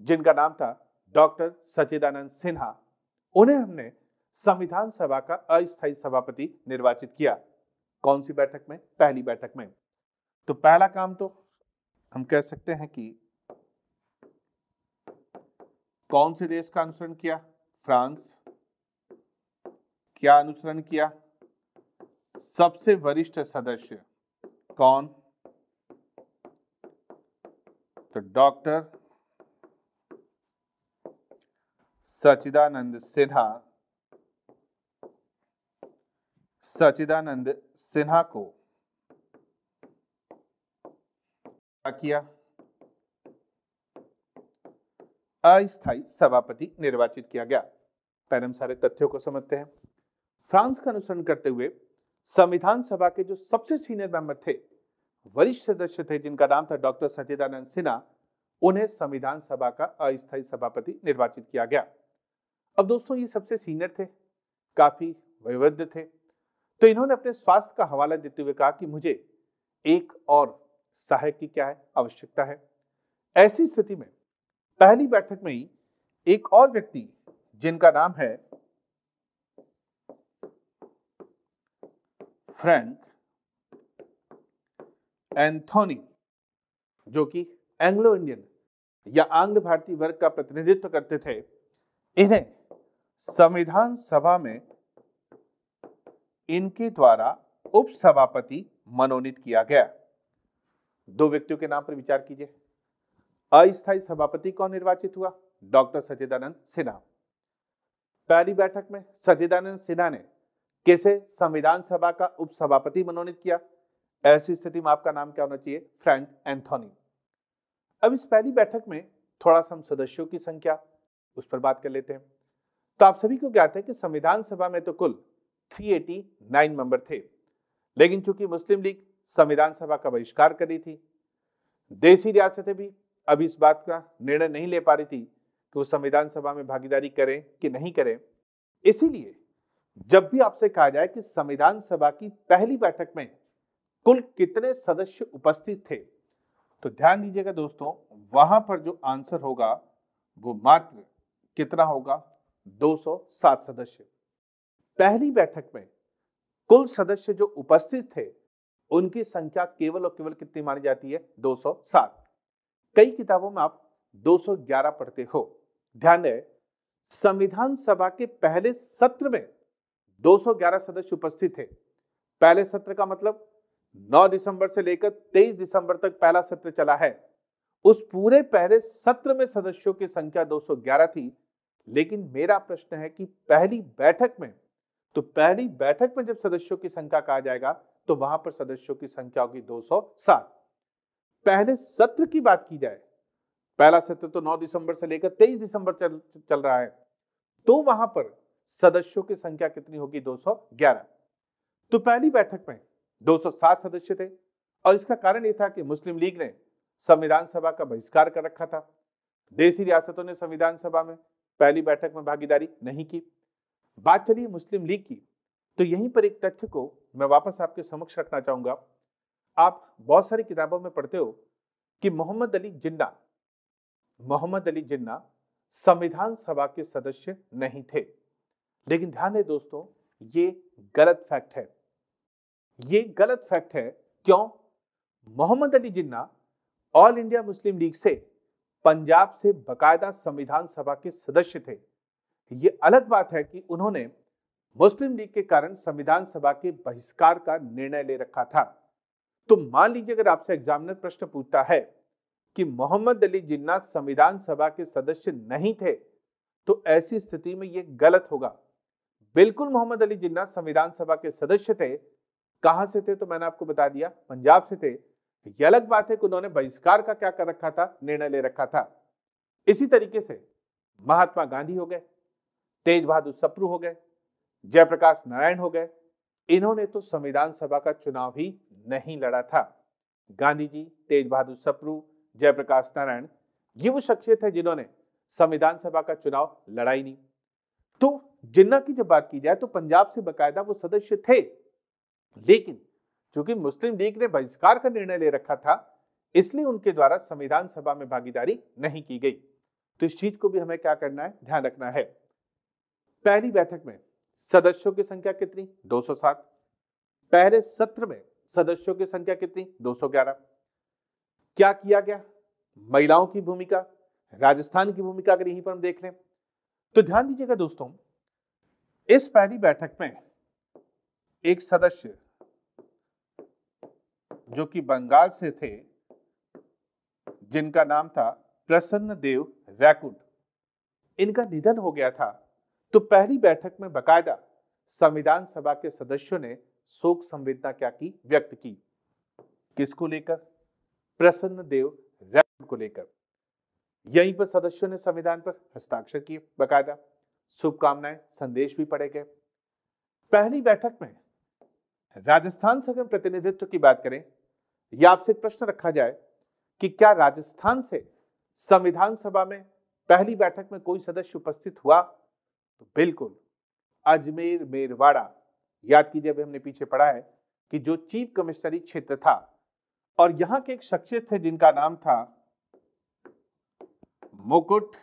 जिनका नाम था डॉक्टर सचिदानंद सिन्हा उन्हें हमने संविधान सभा का अस्थायी सभापति निर्वाचित किया कौन सी बैठक में पहली बैठक में तो पहला काम तो हम कह सकते हैं कि कौन से देश का अनुसरण किया फ्रांस क्या अनुसरण किया सबसे वरिष्ठ सदस्य कौन तो डॉक्टर सचिदानंद सिन्हा सचिदानंद सिन्हा को किया अस्थायी सभापति निर्वाचित किया गया पहले हम सारे तथ्यों को समझते हैं फ्रांस का अनुसरण करते हुए संविधान सभा के जो सबसे सीनियर मेंबर थे वरिष्ठ सदस्य थे जिनका नाम था डॉक्टर सचिदानंद सिन्हा उन्हें संविधान सभा का अस्थायी सभापति निर्वाचित किया गया अब दोस्तों ये सबसे सीनियर थे काफ़ी वयोवृद्ध थे तो इन्होंने अपने स्वास्थ्य का हवाला देते हुए कहा कि मुझे एक और सहायक की क्या है आवश्यकता है ऐसी स्थिति में पहली बैठक में ही एक और व्यक्ति जिनका नाम है फ्रैंक एंथोनी जो कि एंग्लो इंडियन या आंग्ल भारतीय वर्ग का प्रतिनिधित्व करते थे इन्हें संविधान सभा में इनके द्वारा उपसभापति मनोनीत किया गया दो व्यक्तियों के नाम पर विचार कीजिए अस्थायी सभापति कौन निर्वाचित हुआ डॉक्टर सचिदानंद सिन्हा पहली बैठक में सचिदानंद सिन्हा ने कैसे संविधान सभा का उपसभापति मनोनीत किया ऐसी स्थिति में आपका नाम क्या होना चाहिए फ्रैंक एंथोनी अब इस पहली बैठक में थोड़ा सा हम सदस्यों की संख्या उस पर बात कर लेते हैं तो आप सभी को ज्ञात है कि संविधान सभा में तो कुल 389 मेंबर थे लेकिन चूंकि मुस्लिम लीग संविधान सभा का बहिष्कार कर रही थी देसी रियासतें भी अब इस बात का निर्णय नहीं ले पा रही थी कि वो संविधान सभा में भागीदारी करें कि नहीं करें इसीलिए जब भी आपसे कहा जाए कि संविधान सभा की पहली बैठक में कुल कितने सदस्य उपस्थित थे तो ध्यान दीजिएगा दोस्तों वहां पर जो आंसर होगा वो मात्र कितना होगा 207 सदस्य पहली बैठक में कुल सदस्य जो उपस्थित थे उनकी संख्या केवल और केवल कितनी मानी जाती है 207 कई किताबों में आप 211 पढ़ते हो ध्यान दें संविधान सभा के पहले सत्र में 211 सदस्य उपस्थित थे पहले सत्र का मतलब 9 दिसंबर से लेकर 23 दिसंबर तक पहला सत्र चला है उस पूरे पहले सत्र में सदस्यों की संख्या 211 थी लेकिन मेरा प्रश्न है कि पहली बैठक में तो पहली बैठक में जब सदस्यों की संख्या कहा जाएगा तो वहां पर सदस्यों की संख्या होगी 207 पहले सत्र की बात की जाए पहला सत्र तो 9 दिसंबर से लेकर 23 दिसंबर चल चल रहा है तो वहां पर सदस्यों की संख्या कितनी होगी 211 तो पहली बैठक में 207 सदस्य थे और इसका कारण यह था कि मुस्लिम लीग ने संविधान सभा का बहिष्कार कर रखा था देशी रियासतों ने संविधान सभा में पहली बैठक में भागीदारी नहीं की बात चली मुस्लिम लीग की तो यहीं पर एक तथ्य को मैं वापस आपके समक्ष रखना चाहूंगा आप बहुत सारी किताबों में पढ़ते हो कि मोहम्मद अली जिन्ना मोहम्मद अली जिन्ना संविधान सभा के सदस्य नहीं थे लेकिन ध्यान दें दोस्तों ये गलत फैक्ट है ये गलत फैक्ट है क्यों Mohammad Ali Jinnah All India Muslim League से पंजाब से बकायदा संविधान सभा के सदस्य थे ये अलग बात है कि उन्होंने मुस्लिम लीग के कारण संविधान सभा के बहिष्कार का निर्णय ले रखा था तो मान लीजिए अगर आपसे एग्जामिनर प्रश्न पूछता है कि मोहम्मद अली जिन्ना संविधान सभा के सदस्य नहीं थे तो ऐसी स्थिति में यह गलत होगा बिल्कुल मोहम्मद अली जिन्ना संविधान सभा के सदस्य थे कहां से थे तो मैंने आपको बता दिया पंजाब से थे ये अलग बात है कि उन्होंने बहिष्कार का क्या कर रखा था निर्णय ले रखा था इसी तरीके से महात्मा गांधी हो गए तेज बहादुर सप्रू हो गए जयप्रकाश नारायण हो गए इन्होंने तो संविधान सभा का चुनाव ही नहीं लड़ा था गांधी जी तेज बहादुर सप्रू जयप्रकाश नारायण ये वो शख्सियत है जिन्होंने संविधान सभा का चुनाव लड़ा ही नहीं तो जिन्ना की जब बात की जाए तो पंजाब से बकायदा वो सदस्य थे लेकिन चूंकि मुस्लिम लीग ने बहिष्कार का निर्णय ले रखा था इसलिए उनके द्वारा संविधान सभा में भागीदारी नहीं की गई तो इस चीज को भी हमें क्या करना है ध्यान रखना है पहली बैठक में सदस्यों की संख्या कितनी 207 पहले सत्र में सदस्यों की संख्या कितनी 211 क्या किया गया महिलाओं की भूमिका राजस्थान की भूमिका अगर यहीं पर हम देख लें तो ध्यान दीजिएगा दोस्तों इस पहली बैठक में एक सदस्य जो कि बंगाल से थे जिनका नाम था प्रसन्न देव रैकुट इनका निधन हो गया था तो पहली बैठक में बकायदा संविधान सभा के सदस्यों ने शोक संवेदना क्या की व्यक्त की किसको लेकर प्रसन्न देव रैकुट को लेकर यहीं पर सदस्यों ने संविधान पर हस्ताक्षर किए बकायदा शुभकामनाएं संदेश भी पड़े गए पहली बैठक में राजस्थान से अगर प्रतिनिधित्व की बात करें या आपसे प्रश्न रखा जाए कि क्या राजस्थान से संविधान सभा में पहली बैठक में कोई सदस्य उपस्थित हुआ तो बिल्कुल अजमेर मेरवाड़ा याद कीजिए अभी हमने पीछे पढ़ा है कि जो चीफ कमिश्नरी क्षेत्र था और यहां के एक शख्सियत थे जिनका नाम था मुकुट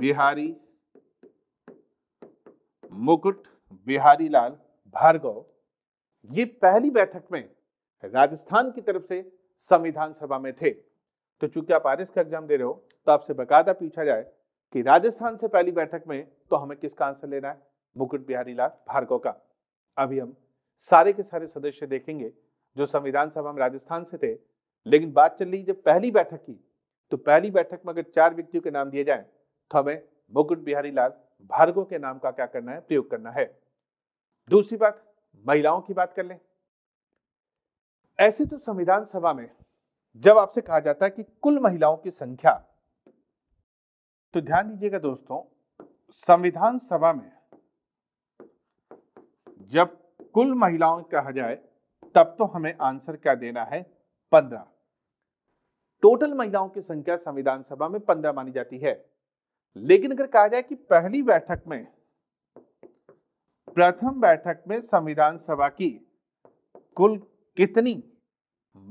बिहारी मुकुट बिहारी लाल भार्गव ये पहली बैठक में राजस्थान की तरफ से संविधान सभा में थे तो चूंकि आप आरएस का एग्जाम दे रहे हो तो आपसे बकायदा पूछा जाए कि राजस्थान से पहली बैठक में तो हमें किसका आंसर लेना है मुकुट बिहारी लाल भार्गव का अभी हम सारे के सारे सदस्य देखेंगे जो संविधान सभा में राजस्थान से थे लेकिन बात चल रही जब पहली बैठक की तो पहली बैठक में अगर चार व्यक्तियों के नाम दिए जाए तो हमें मुकुट बिहारी लाल भार्गव के नाम का क्या करना है प्रयोग करना है दूसरी बात महिलाओं की बात कर लें ऐसे तो संविधान सभा में जब आपसे कहा जाता है कि कुल महिलाओं की संख्या तो ध्यान दीजिएगा दोस्तों संविधान सभा में जब कुल महिलाओं कहा जाए तब तो हमें आंसर क्या देना है पंद्रह टोटल महिलाओं की संख्या संविधान सभा में पंद्रह मानी जाती है लेकिन अगर कहा जाए कि पहली बैठक में प्रथम बैठक में संविधान सभा की कुल कितनी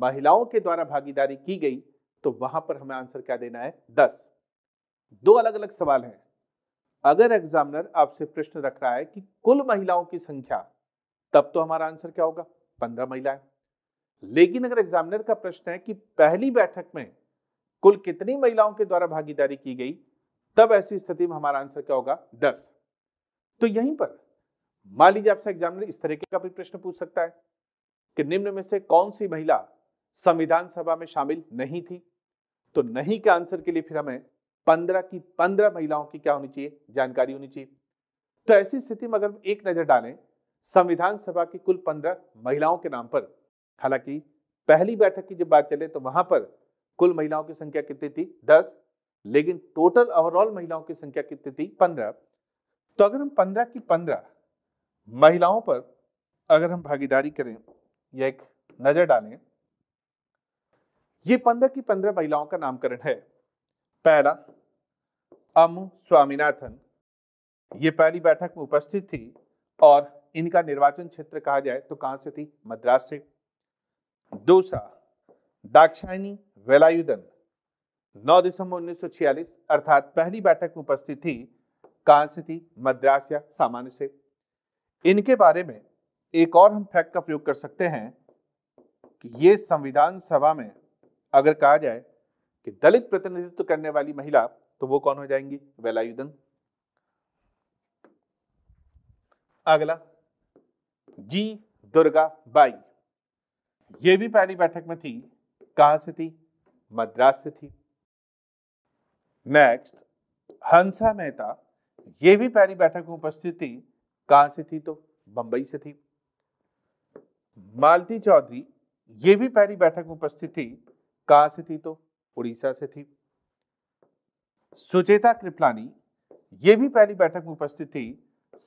महिलाओं के द्वारा भागीदारी की गई तो वहां पर हमें आंसर क्या देना है दस दो अलग अलग सवाल हैं अगर एग्जामिनर आपसे प्रश्न रख रहा है कि कुल महिलाओं की संख्या तब तो हमारा आंसर क्या होगा पंद्रह महिलाएं लेकिन अगर एग्जामिनर का प्रश्न है कि पहली बैठक में कुल कितनी महिलाओं के द्वारा भागीदारी की गई तब ऐसी स्थिति में हमारा आंसर क्या होगा दस तो यहीं पर मान लीजिए आपसे एग्जामिनर इस तरीके का भी प्रश्न पूछ सकता है कि निम्न में से कौन सी महिला संविधान सभा में शामिल नहीं थी तो नहीं के आंसर के लिए फिर हमें पंद्रह की पंद्रह महिलाओं की क्या होनी चाहिए जानकारी होनी चाहिए तो ऐसी स्थिति में अगर एक नजर डालें संविधान सभा की कुल पंद्रह महिलाओं के नाम पर हालांकि पहली बैठक की जब बात चले तो वहां पर कुल महिलाओं की संख्या कितनी थी दस लेकिन टोटल ओवरऑल महिलाओं की संख्या कितनी थी पंद्रह तो अगर हम पंद्रह की पंद्रह महिलाओं पर अगर हम भागीदारी करें या एक नज़र डालें ये पंद्रह की पंद्रह महिलाओं का नामकरण है पहला अमु स्वामीनाथन ये पहली बैठक में उपस्थित थी और इनका निर्वाचन क्षेत्र कहा जाए तो कहां से थी मद्रास से दूसरा दाक्षायणी वेलायुदन 9 दिसंबर 1946 अर्थात पहली बैठक में उपस्थित थी कहां से थी मद्रास या सामान्य से इनके बारे में एक और हम फैक्ट का प्रयोग कर सकते हैं कि ये संविधान सभा में अगर कहा जाए कि दलित प्रतिनिधित्व करने वाली महिला तो वो कौन हो जाएंगी वेलायुदन अगला जी दुर्गा बाई ये भी पहली बैठक में थी कहां से थी मद्रास से थी नेक्स्ट हंसा मेहता ये भी पहली बैठक में उपस्थित थी कहा से थी तो बंबई से थी मालती चौधरी ये भी पहली बैठक में उपस्थित थी कहां से थी तो उड़ीसा से थी सुचेता कृपलानी ये भी पहली बैठक में उपस्थित थी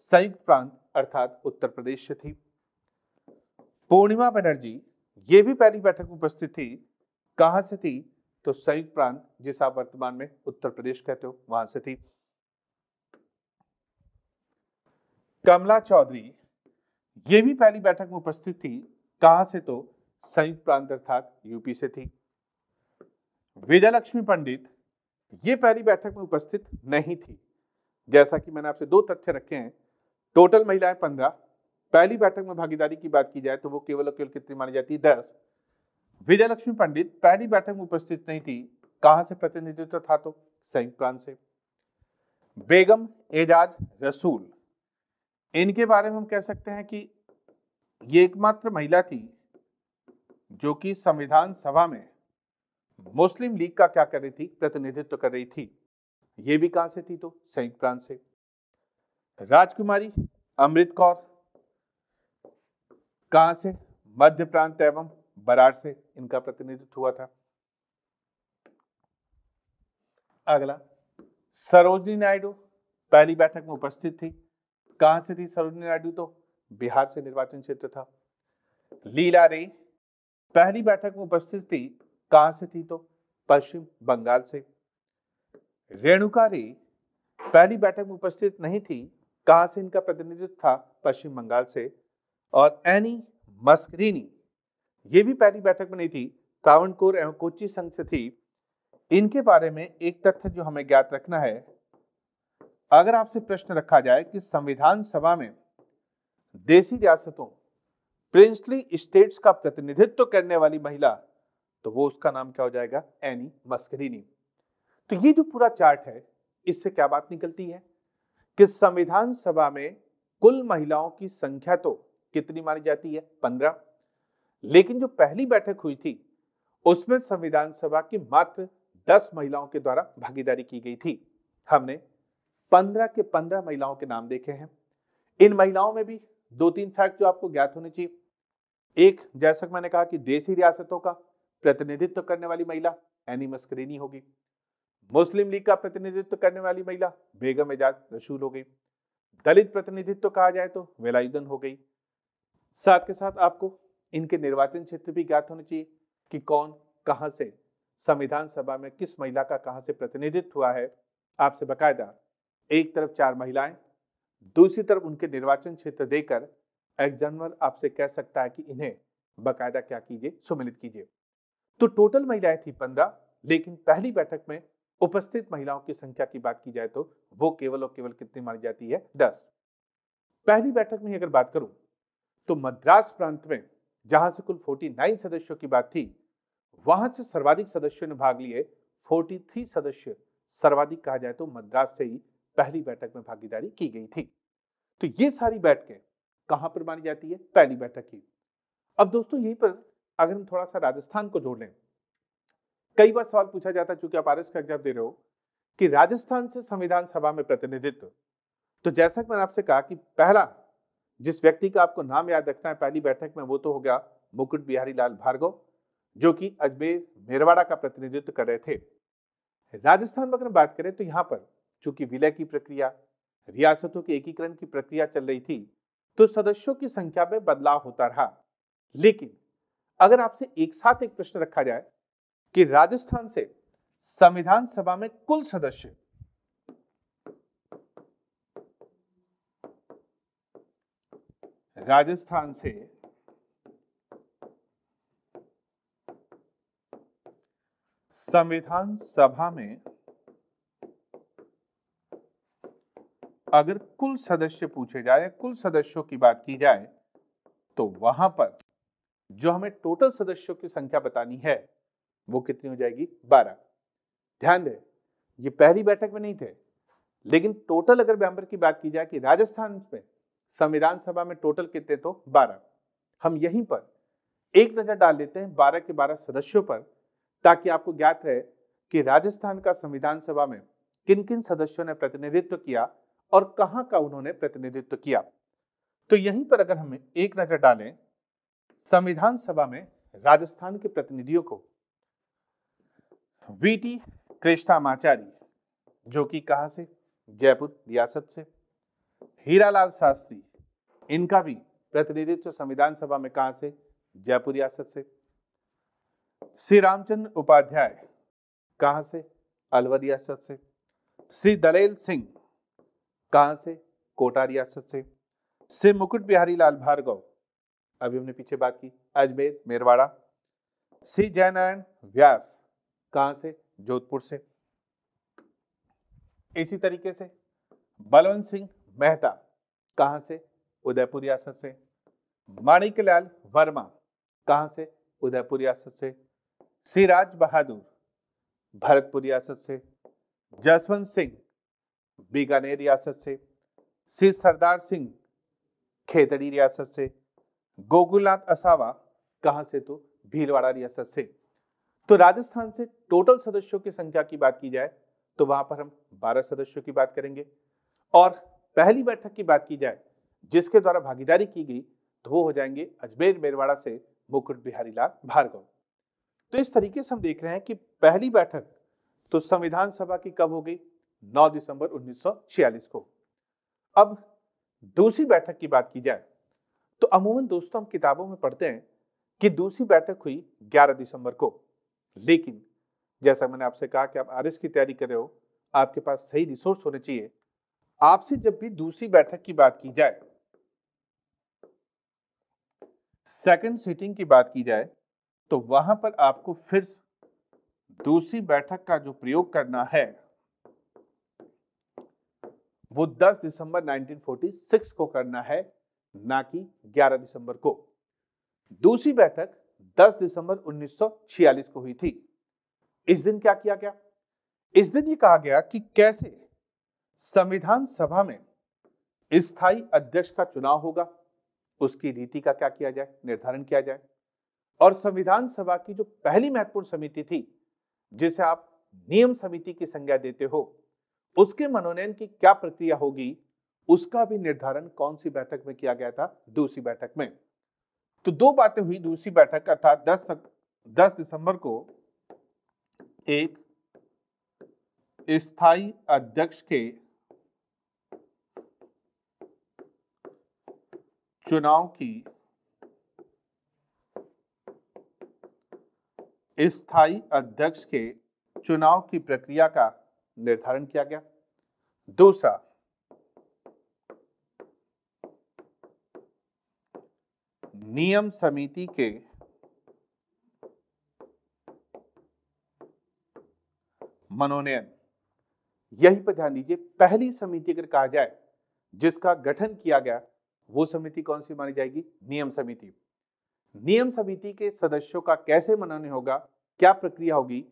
संयुक्त प्रांत अर्थात उत्तर प्रदेश से थी पूर्णिमा बनर्जी ये भी पहली बैठक में उपस्थित थी कहां से थी तो संयुक्त प्रांत जिसे आप वर्तमान में उत्तर प्रदेश कहते हो वहां से थी कमला चौधरी ये भी पहली बैठक में उपस्थित थी कहां से तो संयुक्त प्रांत अर्थात यूपी से थी विजयलक्ष्मी पंडित ये पहली बैठक में उपस्थित नहीं थी जैसा कि मैंने आपसे दो तथ्य रखे हैं टोटल महिलाएं पंद्रह पहली बैठक में भागीदारी की बात की जाए तो वो केवल और केवल कितनी मानी जाती है दस विजयलक्ष्मी पंडित पहली बैठक में उपस्थित नहीं थी कहां से प्रतिनिधित्व था तो संयुक्त प्रांत से बेगम एजाज रसूल इनके बारे में हम कह सकते हैं कि ये एकमात्र महिला थी जो कि संविधान सभा में मुस्लिम लीग का क्या कर रही थी प्रतिनिधित्व कर रही थी ये भी कहां से थी तो संयुक्त प्रांत से राजकुमारी अमृत कौर कहां से मध्य प्रांत एवं बरार से इनका प्रतिनिधित्व हुआ था अगला सरोजनी नायडू पहली बैठक में उपस्थित थी कहां से थी सरोजनी नायडू तो बिहार से निर्वाचन क्षेत्र था लीला रे पहली बैठक में उपस्थित थी कहां से थी तो पश्चिम बंगाल से रेणुका रे पहली बैठक में उपस्थित नहीं थी कहां से इनका प्रतिनिधित्व था पश्चिम बंगाल से और एनी मस्करीनी ये भी पहली बैठक में नहीं थी त्रावणकोर एवं कोची संघ से थी इनके बारे में एक तथ्य जो हमें ज्ञात रखना है अगर आपसे प्रश्न रखा जाए कि संविधान सभा में देसी रियासतों प्रिंसली स्टेट्स का प्रतिनिधित्व करने वाली महिला तो वो उसका नाम क्या हो जाएगा एनी मस्करीनी तो ये जो पूरा चार्ट है इससे क्या बात निकलती है कि संविधान सभा में कुल महिलाओं की संख्या तो कितनी मानी जाती है पंद्रह लेकिन जो पहली बैठक हुई थी उसमें संविधान सभा की मात्र दस महिलाओं के द्वारा भागीदारी की गई थी हमने पंद्रह के पंद्रह महिलाओं के नाम देखे हैं इन महिलाओं में भी दो तीन फैक्ट जो आपको ज्ञात होने चाहिए एक जैसा मैंने कहा कि देसी रियासतों का प्रतिनिधित्व करने वाली महिला एनी मस्करीनी होगी मुस्लिम लीग का प्रतिनिधित्व करने वाली महिला बेगम एजाज रसूल हो गई दलित प्रतिनिधित्व कहा जाए तो वेलायुदन हो गई साथ के साथ आपको इनके निर्वाचन क्षेत्र भी ज्ञात होने चाहिए कि कौन कहां से संविधान सभा में किस महिला का कहां से प्रतिनिधित्व हुआ है आपसे बकायदा एक तरफ चार महिलाएं दूसरी तरफ उनके निर्वाचन क्षेत्र देकर एग्जामिनर आपसे कह सकता है कि इन्हें बकायदा क्या कीजिए सुमिलित कीजिए तो टोटल महिलाएं थी पंद्रह लेकिन पहली बैठक में उपस्थित महिलाओं की संख्या की बात की जाए तो वो केवल और केवल कितनी मानी जाती है दस पहली बैठक में अगर बात करूं तो मद्रास प्रांत में जहां से कुल 49 सदस्यों की बात थी वहां से सर्वाधिक सदस्यों ने भाग लिए 43 सदस्य सर्वाधिक कहा जाए तो मद्रास से ही पहली बैठक में भागीदारी की गई थी तो ये सारी बैठकें कहां पर मानी जाती है पहली बैठक की अब दोस्तों यहीं पर अगर हम थोड़ा सा राजस्थान को जोड़ लें कई बार सवाल पूछा जाता है चूंकि आप आर का एग्जाम दे रहे हो कि राजस्थान से संविधान सभा में प्रतिनिधित्व तो जैसा कि मैंने आपसे कहा कि पहला जिस व्यक्ति का आपको नाम याद रखना है पहली बैठक में वो तो हो गया मुकुट बिहारी लाल भार्गव जो कि अजमेर मेरवाड़ा का प्रतिनिधित्व कर रहे थे राजस्थान में अगर बात करें तो यहां पर चूंकि विलय की प्रक्रिया रियासतों के एकीकरण की प्रक्रिया चल रही थी तो सदस्यों की संख्या में बदलाव होता रहा लेकिन अगर आपसे एक साथ एक प्रश्न रखा जाए कि राजस्थान से संविधान सभा में कुल सदस्य राजस्थान से संविधान सभा में अगर कुल सदस्य पूछे जाए कुल सदस्यों की बात की जाए तो वहां पर जो हमें टोटल सदस्यों की संख्या बतानी है वो कितनी हो जाएगी बारह ध्यान दें ये पहली बैठक में नहीं थे लेकिन टोटल अगर मेंबर की बात की जाए कि राजस्थान में संविधान सभा में टोटल कितने तो बारह हम यहीं पर एक नज़र डाल लेते हैं बारह के बारह सदस्यों पर ताकि आपको ज्ञात रहे कि राजस्थान का संविधान सभा में किन किन सदस्यों ने प्रतिनिधित्व किया और कहां का उन्होंने प्रतिनिधित्व किया तो यहीं पर अगर हम एक नज़र डालें संविधान सभा में राजस्थान के प्रतिनिधियों को वीटी कृष्णामाचारी जो कि कहा से जयपुर रियासत से हीरालाल शास्त्री इनका भी प्रतिनिधित्व संविधान सभा में कहा से जयपुर रियासत से श्री रामचंद्र उपाध्याय कहा से अलवर रियासत से श्री दलेल सिंह कहाँ से कोटा रियासत से से मुकुट बिहारी लाल भार्गव अभी हमने पीछे बात की अजमेर मेरवाड़ा सी जयनारायण व्यास कहाँ से जोधपुर से इसी तरीके से बलवंत सिंह मेहता कहाँ से उदयपुर रियासत से माणिकलाल वर्मा कहाँ से उदयपुर रियासत से सिराज बहादुर भरतपुर रियासत से जसवंत सिंह बीकानेर रियासत से श्री सरदार सिंह खेतड़ी रियासत से गोकुलनाथ असावा कहाँ से तो भीलवाड़ा रियासत से तो राजस्थान से टोटल सदस्यों की संख्या की बात की जाए तो वहां पर हम 12 सदस्यों की बात करेंगे और पहली बैठक की बात की जाए जिसके द्वारा भागीदारी की गई तो वो हो जाएंगे अजमेर मेरवाड़ा से मुकुट बिहारी लाल भार्गव तो इस तरीके से हम देख रहे हैं कि पहली बैठक तो संविधान सभा की कब हो गई 9 दिसंबर 1946 को अब दूसरी बैठक की बात की जाए तो अमूमन दोस्तों हम किताबों में पढ़ते हैं कि दूसरी बैठक हुई 11 दिसंबर को लेकिन जैसा मैंने आपसे कहा कि आप आर की तैयारी कर रहे हो आपके पास सही रिसोर्स होने चाहिए आपसे जब भी दूसरी बैठक की बात की जाए सेकंड सीटिंग की बात की जाए तो वहां पर आपको फिर दूसरी बैठक का जो प्रयोग करना है वो 10 दिसंबर 1946 को करना है ना कि 11 दिसंबर को दूसरी बैठक 10 दिसंबर 1946 को हुई थी इस दिन क्या किया गया इस दिन ये कहा गया कि कैसे संविधान सभा में स्थायी अध्यक्ष का चुनाव होगा उसकी रीति का क्या किया जाए निर्धारण किया जाए और संविधान सभा की जो पहली महत्वपूर्ण समिति थी जिसे आप नियम समिति की संज्ञा देते हो उसके मनोनयन की क्या प्रक्रिया होगी उसका भी निर्धारण कौन सी बैठक में किया गया था दूसरी बैठक में तो दो बातें हुई दूसरी बैठक अर्थात दस दस दिसंबर को एक स्थायी अध्यक्ष के चुनाव की स्थायी अध्यक्ष के चुनाव की प्रक्रिया का निर्धारण किया गया दूसरा नियम समिति के मनोनयन यही पर ध्यान दीजिए पहली समिति अगर कहा जाए जिसका गठन किया गया वो समिति कौन सी मानी जाएगी नियम समिति नियम समिति के सदस्यों का कैसे मनोनयन होगा क्या प्रक्रिया होगी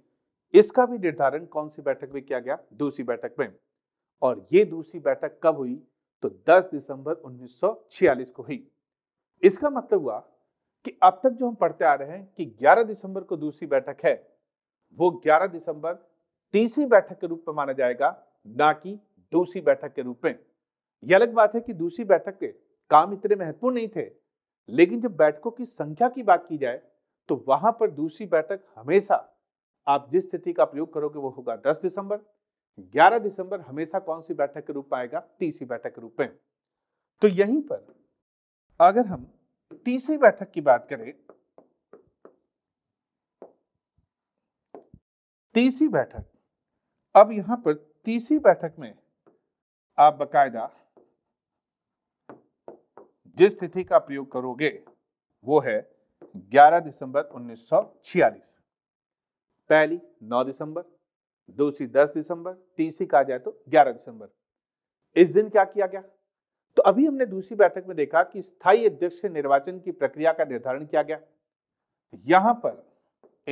इसका भी निर्धारण कौन सी बैठक में किया गया दूसरी बैठक में और ये दूसरी बैठक कब हुई तो 10 दिसंबर 1946 को हुई इसका मतलब हुआ कि अब तक जो हम पढ़ते आ रहे हैं कि 11 दिसंबर को दूसरी बैठक है वो 11 दिसंबर तीसरी बैठक के रूप में माना जाएगा ना कि दूसरी बैठक के रूप में यह अलग बात है कि दूसरी बैठक के काम इतने महत्वपूर्ण नहीं थे लेकिन जब बैठकों की संख्या की बात की जाए तो वहां पर दूसरी बैठक हमेशा आप जिस तिथि का प्रयोग करोगे वो होगा दस दिसंबर ग्यारह दिसंबर हमेशा कौन सी बैठक के रूप में आएगा तीसरी बैठक के रूप में तो यहीं पर अगर हम तीसरी बैठक की बात करें तीसरी बैठक अब यहां पर तीसरी बैठक में आप बकायदा जिस तिथि का प्रयोग करोगे वो है 11 दिसंबर 1946 पहली 9 दिसंबर दूसरी 10 दिसंबर तीसरी कहा जाए तो 11 दिसंबर इस दिन क्या किया गया तो अभी हमने दूसरी बैठक में देखा कि स्थायी अध्यक्ष निर्वाचन की प्रक्रिया का निर्धारण किया गया यहां पर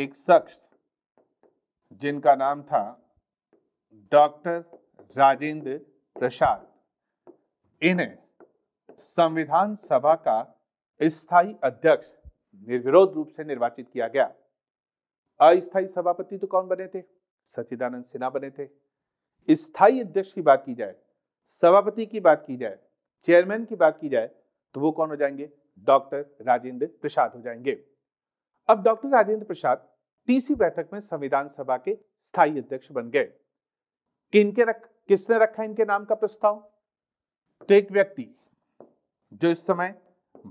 एक शख्स जिनका नाम था डॉक्टर राजेंद्र प्रसाद इन्हें संविधान सभा का स्थायी अध्यक्ष निर्विरोध रूप से निर्वाचित किया गया अस्थायी सभापति तो कौन बने थे सचिदानंद सिन्हा बने थे स्थायी अध्यक्ष की बात की जाए सभापति की बात की जाए चेयरमैन की बात की जाए तो वो कौन हो जाएंगे डॉक्टर राजेंद्र प्रसाद हो जाएंगे अब डॉक्टर राजेंद्र प्रसाद तीसरी बैठक में संविधान सभा के स्थायी अध्यक्ष बन गए किनके रख किसने रखा इनके नाम का प्रस्ताव तो एक व्यक्ति जो इस समय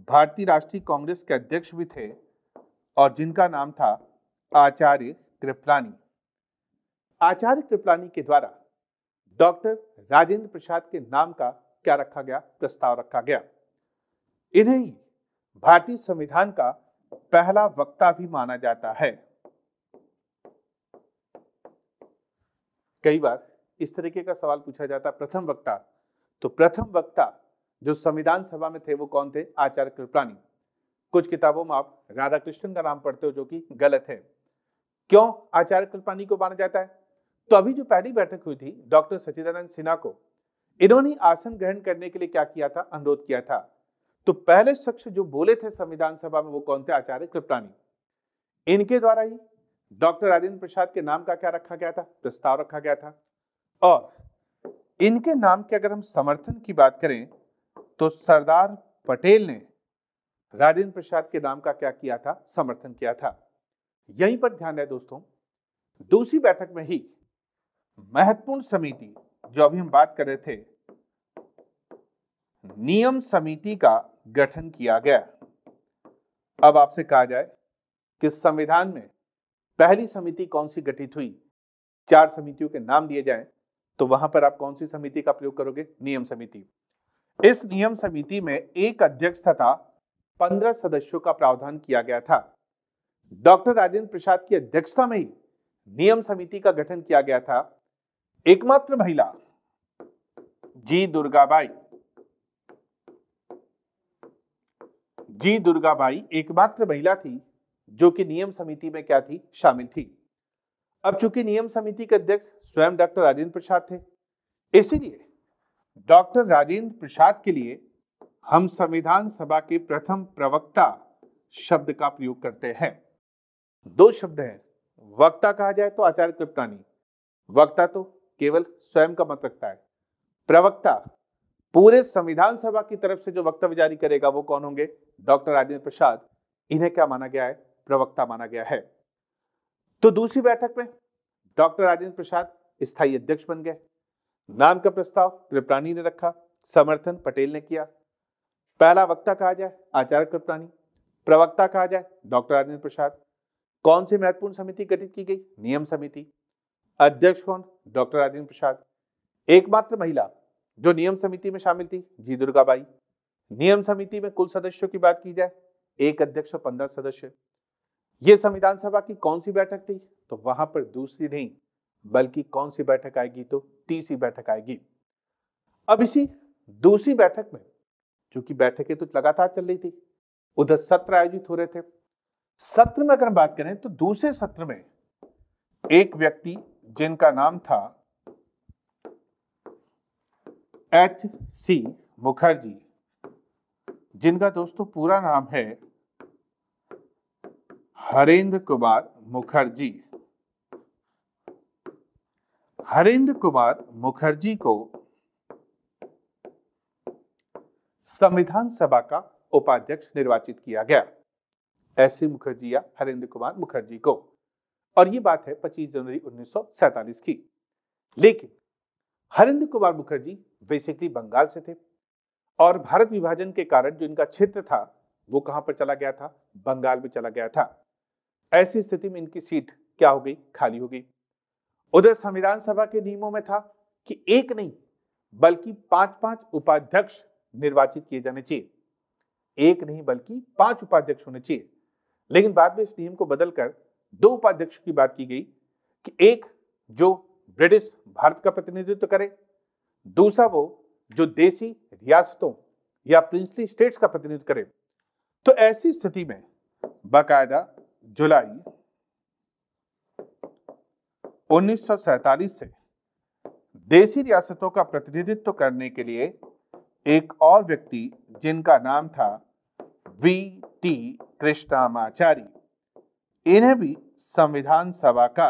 भारतीय राष्ट्रीय कांग्रेस के अध्यक्ष भी थे और जिनका नाम था आचार्य कृपलानी आचार्य कृपलानी के द्वारा डॉक्टर राजेंद्र प्रसाद के नाम का क्या रखा गया प्रस्ताव रखा गया इन्हें भारतीय संविधान का पहला वक्ता भी माना जाता है कई बार इस तरीके का सवाल पूछा जाता प्रथम वक्ता तो प्रथम वक्ता जो संविधान सभा में थे वो कौन थे आचार्य कृपलानी कुछ किताबों में आप राधा कृष्णन का नाम पढ़ते हो जो कि गलत है क्यों आचार्य कृपाणी को माना जाता है तो अभी जो पहली बैठक हुई थी डॉक्टर सचिदानंद सिन्हा को इन्होंने आसन ग्रहण करने के लिए क्या किया था अनुरोध किया था तो पहले शख्स जो बोले थे संविधान सभा में वो कौन थे आचार्य कृपाणी इनके द्वारा ही डॉक्टर राजेंद्र प्रसाद के नाम का क्या रखा गया था प्रस्ताव रखा गया था और इनके नाम के अगर हम समर्थन की बात करें तो सरदार पटेल ने राजेंद्र प्रसाद के नाम का क्या किया था समर्थन किया था यहीं पर ध्यान है दोस्तों दूसरी बैठक में ही महत्वपूर्ण समिति जो अभी हम बात कर रहे थे नियम समिति का गठन किया गया अब आपसे कहा जाए कि संविधान में पहली समिति कौन सी गठित हुई चार समितियों के नाम दिए जाएं तो वहां पर आप कौन सी समिति का प्रयोग करोगे नियम समिति इस नियम समिति में एक अध्यक्ष तथा पंद्रह सदस्यों का प्रावधान किया गया था डॉक्टर राजेंद्र प्रसाद की अध्यक्षता में ही नियम समिति का गठन किया गया था एकमात्र महिला जी दुर्गाबाई जी दुर्गाबाई एकमात्र महिला थी जो कि नियम समिति में क्या थी शामिल थी अब चूंकि नियम समिति के अध्यक्ष स्वयं डॉक्टर राजेंद्र प्रसाद थे इसीलिए डॉक्टर राजेंद्र प्रसाद के लिए हम संविधान सभा के प्रथम प्रवक्ता शब्द का प्रयोग करते हैं दो शब्द हैं वक्ता कहा जाए तो आचार्य कृपटानी वक्ता तो केवल स्वयं का मत रखता है प्रवक्ता पूरे संविधान सभा की तरफ से जो वक्तव्य जारी करेगा वो कौन होंगे डॉक्टर राजेंद्र प्रसाद इन्हें क्या माना गया है प्रवक्ता माना गया है तो दूसरी बैठक में डॉक्टर राजेंद्र प्रसाद स्थायी अध्यक्ष बन गए नाम का प्रस्ताव कृपाणी ने रखा समर्थन पटेल ने किया पहला वक्ता कहा जाए आचार्य कृपाणी प्रवक्ता कहा जाए डॉक्टर राजेंद्र प्रसाद कौन सी महत्वपूर्ण समिति गठित की गई नियम समिति अध्यक्ष कौन डॉक्टर राजेंद्र प्रसाद एकमात्र महिला जो नियम समिति में शामिल थी जी दुर्गाबाई नियम समिति में कुल सदस्यों की बात की जाए एक अध्यक्ष और पंद्रह सदस्य ये संविधान सभा की कौन सी बैठक थी तो वहां पर दूसरी नहीं बल्कि कौन सी बैठक आएगी तो तीसरी बैठक आएगी अब इसी दूसरी बैठक में चूंकि बैठकें तो लगातार चल रही थी उधर सत्र आयोजित हो रहे थे सत्र में अगर हम बात करें तो दूसरे सत्र में एक व्यक्ति जिनका नाम था एच सी मुखर्जी जिनका दोस्तों पूरा नाम है हरेंद्र कुमार मुखर्जी हरेंद्र कुमार मुखर्जी को संविधान सभा का उपाध्यक्ष निर्वाचित किया गया ऐसी मुखर्जी या हरेंद्र कुमार मुखर्जी को और ये बात है 25 जनवरी 1947 की लेकिन हरेंद्र कुमार मुखर्जी बेसिकली बंगाल से थे और भारत विभाजन के कारण जो इनका क्षेत्र था वो कहां पर चला गया था बंगाल में चला गया था ऐसी स्थिति में इनकी सीट क्या हो गई खाली हो गई उधर संविधान सभा के नियमों में था कि एक नहीं बल्कि पांच पांच उपाध्यक्ष निर्वाचित किए जाने चाहिए एक नहीं बल्कि पांच उपाध्यक्ष होने चाहिए लेकिन बाद में इस नियम को बदलकर दो उपाध्यक्षों की बात की गई कि एक जो ब्रिटिश भारत का प्रतिनिधित्व करे दूसरा वो जो देसी रियासतों या प्रिंसली स्टेट्स का प्रतिनिधित्व करे तो ऐसी स्थिति में बाकायदा जुलाई 1947 से देसी रियासतों का प्रतिनिधित्व करने के लिए एक और व्यक्ति जिनका नाम था वी टी कृष्णामाचारी इन्हें भी संविधान सभा का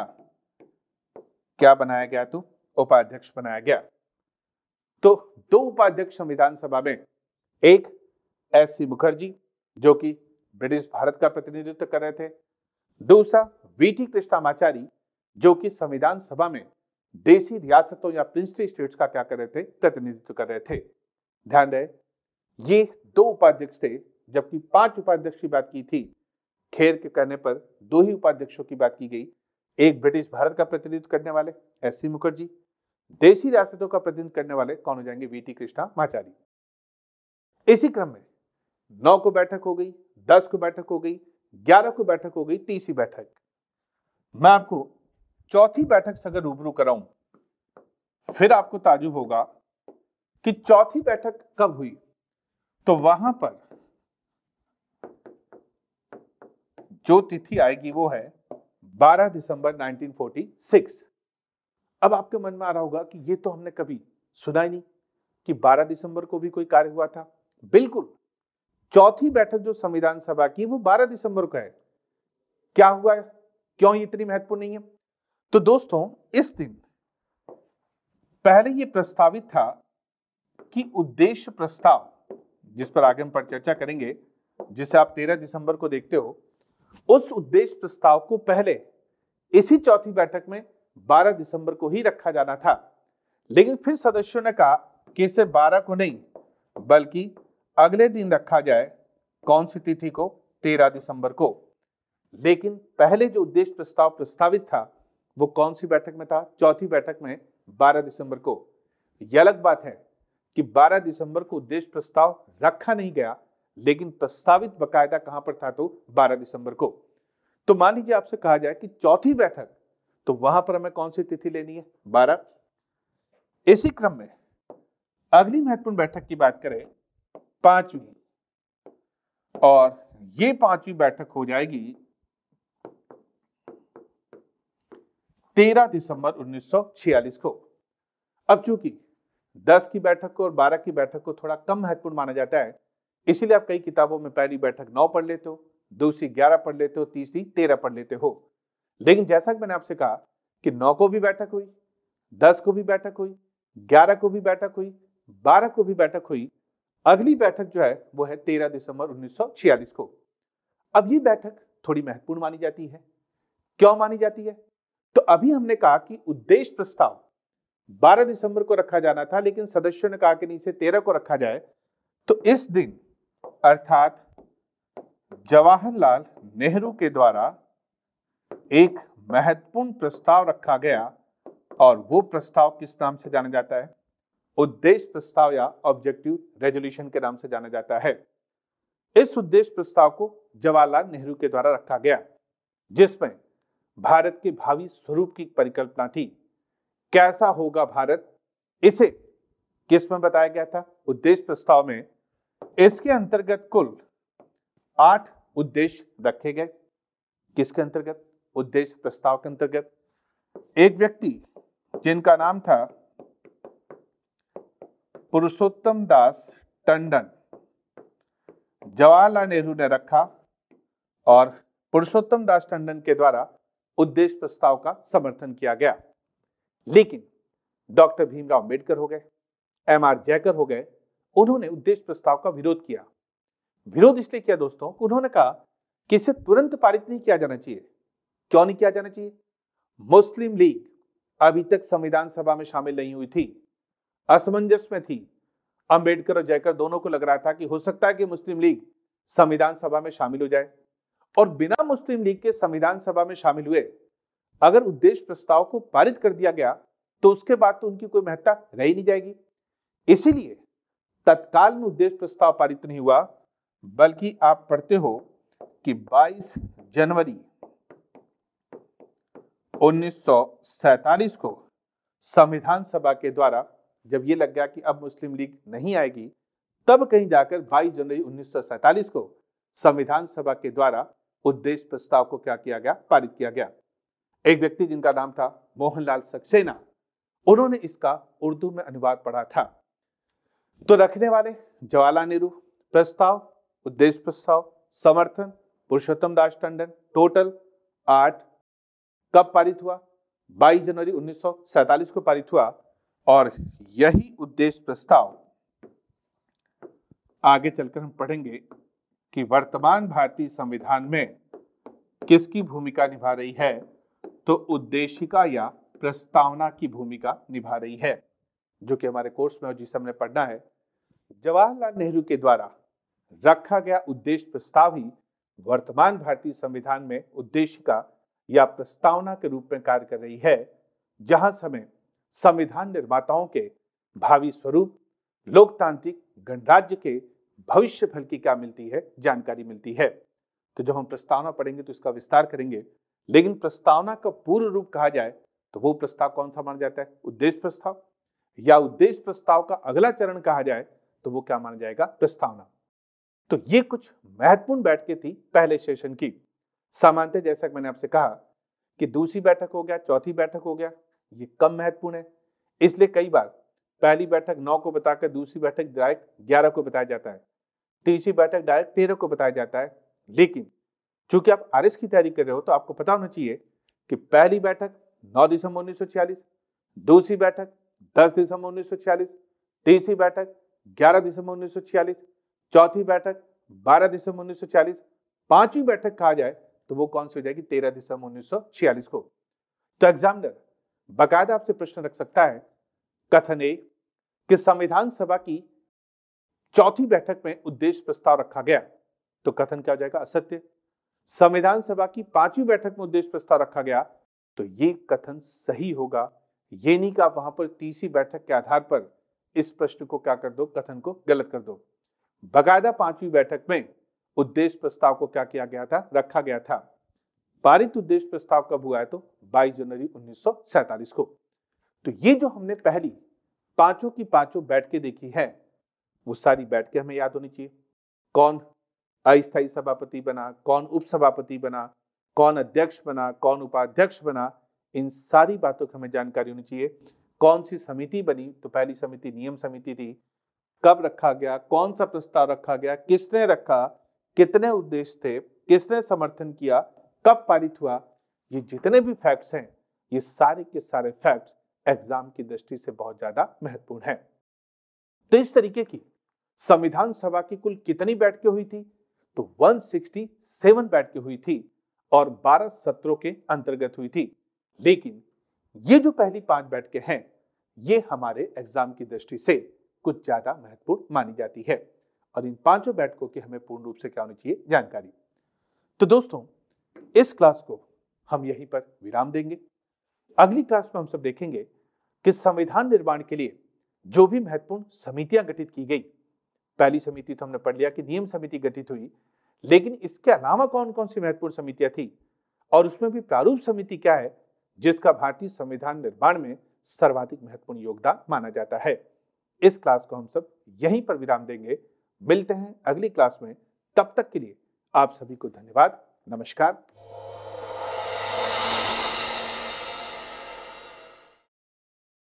क्या बनाया गया तो उपाध्यक्ष बनाया गया तो दो उपाध्यक्ष संविधान सभा में एक एस सी मुखर्जी जो कि ब्रिटिश भारत का प्रतिनिधित्व कर रहे थे दूसरा वी टी कृष्णामाचारी जो कि संविधान सभा में देसी रियासतों या प्रिंसली स्टेट्स का क्या कर रहे थे प्रतिनिधित्व कर रहे थे ध्यान रहे ये दो उपाध्यक्ष थे जबकि पांच उपाध्यक्ष की बात की थी खेर के कहने पर दो ही उपाध्यक्षों की बात की गई एक ब्रिटिश भारत का प्रतिनिधित्व करने वाले एस सी मुखर्जी देशी रियासतों का प्रतिनिधित्व करने वाले कौन हो जाएंगे वी टी कृष्णा माचारी इसी क्रम में नौ को बैठक हो गई दस को बैठक हो गई ग्यारह को बैठक हो गई तीसरी बैठक मैं आपको चौथी बैठक से अगर रूबरू कराऊं फिर आपको ताजुब होगा कि चौथी बैठक कब हुई तो वहां पर जो तिथि आएगी वो है 12 दिसंबर 1946 अब आपके मन में आ रहा होगा कि ये तो हमने कभी सुना ही नहीं कि 12 दिसंबर को भी कोई कार्य हुआ था बिल्कुल चौथी बैठक जो संविधान सभा की वो 12 दिसंबर को है क्या हुआ है क्यों इतनी महत्वपूर्ण नहीं है तो दोस्तों इस दिन पहले ये प्रस्तावित था कि उद्देश्य प्रस्ताव जिस पर आगे हम पर चर्चा करेंगे जिसे आप 13 दिसंबर को देखते हो उस उद्देश्य प्रस्ताव को पहले इसी चौथी बैठक में 12 दिसंबर को ही रखा जाना था लेकिन फिर सदस्यों ने कहा कि इसे 12 को नहीं बल्कि अगले दिन रखा जाए कौन सी तिथि को 13 दिसंबर को लेकिन पहले जो उद्देश्य प्रस्ताव प्रस्तावित था वो कौन सी बैठक में था चौथी बैठक में 12 दिसंबर को यह अलग बात है कि 12 दिसंबर को उद्देश्य प्रस्ताव रखा नहीं गया लेकिन प्रस्तावित बकायदा कहां पर था तो 12 दिसंबर को तो मान लीजिए आपसे कहा जाए कि चौथी बैठक तो वहां पर हमें कौन सी तिथि लेनी है 12 इसी क्रम में अगली महत्वपूर्ण बैठक की बात करें पांचवी और ये पांचवी बैठक हो जाएगी 13 दिसंबर 1946 को अब चूंकि 10 की बैठक को और 12 की बैठक को थोड़ा कम महत्वपूर्ण माना जाता है इसीलिए आप कई किताबों में पहली बैठक नौ पढ़ लेते हो दूसरी ग्यारह पढ़ लेते हो तीसरी तेरह पढ़ लेते हो लेकिन जैसा कि मैंने आपसे कहा कि नौ को भी बैठक हुई दस को भी बैठक हुई ग्यारह को भी बैठक हुई बारह को भी बैठक हुई अगली बैठक जो है वो है तेरह दिसंबर उन्नीस को अब ये बैठक थोड़ी महत्वपूर्ण मानी जाती है क्यों मानी जाती है तो अभी हमने कहा कि उद्देश्य प्रस्ताव 12 दिसंबर को रखा जाना था लेकिन सदस्यों ने कहा कि नहीं इसे 13 को रखा जाए तो इस दिन अर्थात जवाहरलाल नेहरू के द्वारा एक महत्वपूर्ण प्रस्ताव रखा गया और वो प्रस्ताव किस नाम से जाना जाता है उद्देश्य प्रस्ताव या ऑब्जेक्टिव रेजोल्यूशन के नाम से जाना जाता है इस उद्देश्य प्रस्ताव को जवाहरलाल नेहरू के द्वारा रखा गया जिसमें भारत के भावी स्वरूप की परिकल्पना थी कैसा होगा भारत इसे किस में बताया गया था उद्देश्य प्रस्ताव में इसके अंतर्गत कुल आठ उद्देश्य रखे गए किसके अंतर्गत उद्देश्य प्रस्ताव के अंतर्गत एक व्यक्ति जिनका नाम था पुरुषोत्तम दास टंडन जवाहरलाल नेहरू ने रखा और पुरुषोत्तम दास टंडन के द्वारा उद्देश्य प्रस्ताव का समर्थन किया गया लेकिन डॉक्टर भीमराव अम्बेडकर हो गए एम आर जयकर हो गए उन्होंने उद्देश्य प्रस्ताव का विरोध किया विरोध इसलिए किया दोस्तों उन्होंने कहा कि इसे तुरंत पारित नहीं किया जाना चाहिए क्यों नहीं किया जाना चाहिए मुस्लिम लीग अभी तक संविधान सभा में शामिल नहीं हुई थी असमंजस में थी अंबेडकर और जयकर दोनों को लग रहा था कि हो सकता है कि मुस्लिम लीग संविधान सभा में शामिल हो जाए और बिना मुस्लिम लीग के संविधान सभा में शामिल हुए अगर उद्देश्य प्रस्ताव को पारित कर दिया गया तो उसके बाद तो उनकी कोई महत्ता रही नहीं जाएगी इसीलिए तत्काल में उद्देश्य प्रस्ताव पारित नहीं हुआ बल्कि आप पढ़ते हो कि 22 जनवरी उन्नीस को संविधान सभा के द्वारा जब ये लग गया कि अब मुस्लिम लीग नहीं आएगी तब कहीं जाकर 22 जनवरी उन्नीस को संविधान सभा के द्वारा उद्देश्य प्रस्ताव को क्या किया गया पारित किया गया एक व्यक्ति जिनका नाम था मोहनलाल सक्सेना उन्होंने इसका उर्दू में अनुवाद पढ़ा था तो रखने वाले जवाहरलाल नेहरू प्रस्ताव उद्देश्य प्रस्ताव समर्थन पुरुषोत्तम दास टंडन टोटल आठ कब पारित हुआ 22 जनवरी 1947 को पारित हुआ और यही उद्देश्य प्रस्ताव आगे चलकर हम पढ़ेंगे कि वर्तमान भारतीय संविधान में किसकी भूमिका निभा रही है तो उद्देशिका या प्रस्तावना की भूमिका निभा रही है जो कि हमारे कोर्स में और जिसे हमने पढ़ना है जवाहरलाल नेहरू के द्वारा रखा गया उद्देश्य प्रस्ताव ही वर्तमान भारतीय संविधान में उद्देश्य का या प्रस्तावना के रूप में कार्य कर रही है जहां से हमें संविधान निर्माताओं के भावी स्वरूप लोकतांत्रिक गणराज्य के भविष्य फल की क्या मिलती है जानकारी मिलती है तो जब हम प्रस्तावना पढ़ेंगे तो इसका विस्तार करेंगे लेकिन प्रस्तावना का पूर्ण रूप कहा जाए तो वो प्रस्ताव कौन सा माना जाता है उद्देश्य प्रस्ताव या उद्देश्य प्रस्ताव का अगला चरण कहा जाए तो वो क्या माना जाएगा प्रस्तावना तो ये कुछ महत्वपूर्ण बैठकें थी पहले सेशन की सामान्यतः जैसा कि मैंने आपसे कहा कि दूसरी बैठक हो गया चौथी बैठक हो गया ये कम महत्वपूर्ण है इसलिए कई बार पहली बैठक नौ को बताकर दूसरी बैठक डायरेक्ट ग्यारह को बताया जाता है तीसरी बैठक डायरेक्ट तेरह को बताया जाता है लेकिन चूंकि आप आर की तैयारी कर रहे हो तो आपको पता होना चाहिए कि पहली बैठक 9 दिसंबर 1946 दूसरी बैठक 10 दिसंबर उन्नीस तीसरी बैठक 11 दिसंबर उन्नीस चौथी बैठक 12 दिसंबर उन्नीस पांचवी बैठक कहा जाए तो वो कौन सी हो जाएगी 13 दिसंबर उन्नीस को तो एग्जामिनर बाकायदा आपसे प्रश्न रख सकता है कथन ए कि संविधान सभा की चौथी बैठक में उद्देश्य प्रस्ताव रखा गया तो कथन क्या हो जाएगा असत्य संविधान सभा की पांचवी बैठक में उद्देश्य प्रस्ताव रखा गया तो ये कथन सही होगा ये नहीं कि आप वहां पर तीसरी बैठक के आधार पर इस प्रश्न को क्या कर दो कथन को गलत कर दो बकायदा पांचवी बैठक में उद्देश्य प्रस्ताव को क्या किया गया था रखा गया था पारित उद्देश्य प्रस्ताव कब हुआ है तो 22 जनवरी 1947 को तो ये जो हमने पहली पांचों की पांचों बैठकें देखी है वो सारी बैठकें हमें याद होनी चाहिए कौन अस्थायी सभापति बना कौन उपसभापति बना कौन अध्यक्ष बना कौन उपाध्यक्ष बना इन सारी बातों की हमें जानकारी होनी चाहिए कौन सी समिति बनी तो पहली समिति नियम समिति थी कब रखा गया कौन सा प्रस्ताव रखा गया किसने रखा कितने उद्देश्य थे किसने समर्थन किया कब पारित हुआ ये जितने भी फैक्ट्स हैं ये सारे के सारे फैक्ट्स एग्जाम की दृष्टि से बहुत ज्यादा महत्वपूर्ण है तो इस तरीके की संविधान सभा की कुल कितनी बैठकें हुई थी तो 167 बैठकें हुई थी और 12 सत्रों के अंतर्गत हुई थी लेकिन ये जो पहली पांच बैठकें हैं ये हमारे एग्जाम की दृष्टि से कुछ ज़्यादा महत्वपूर्ण मानी जाती है और इन पांचों बैठकों की हमें पूर्ण रूप से क्या होनी चाहिए जानकारी तो दोस्तों इस क्लास को हम यहीं पर विराम देंगे अगली क्लास में हम सब देखेंगे कि संविधान निर्माण के लिए जो भी महत्वपूर्ण समितियां गठित की गई पहली समिति तो हमने पढ़ लिया कि नियम समिति गठित हुई लेकिन इसके अलावा कौन कौन सी महत्वपूर्ण समितियां थी और उसमें भी प्रारूप समिति क्या है जिसका भारतीय संविधान निर्माण में सर्वाधिक महत्वपूर्ण योगदान माना जाता है इस क्लास को हम सब यहीं पर विराम देंगे मिलते हैं अगली क्लास में तब तक के लिए आप सभी को धन्यवाद नमस्कार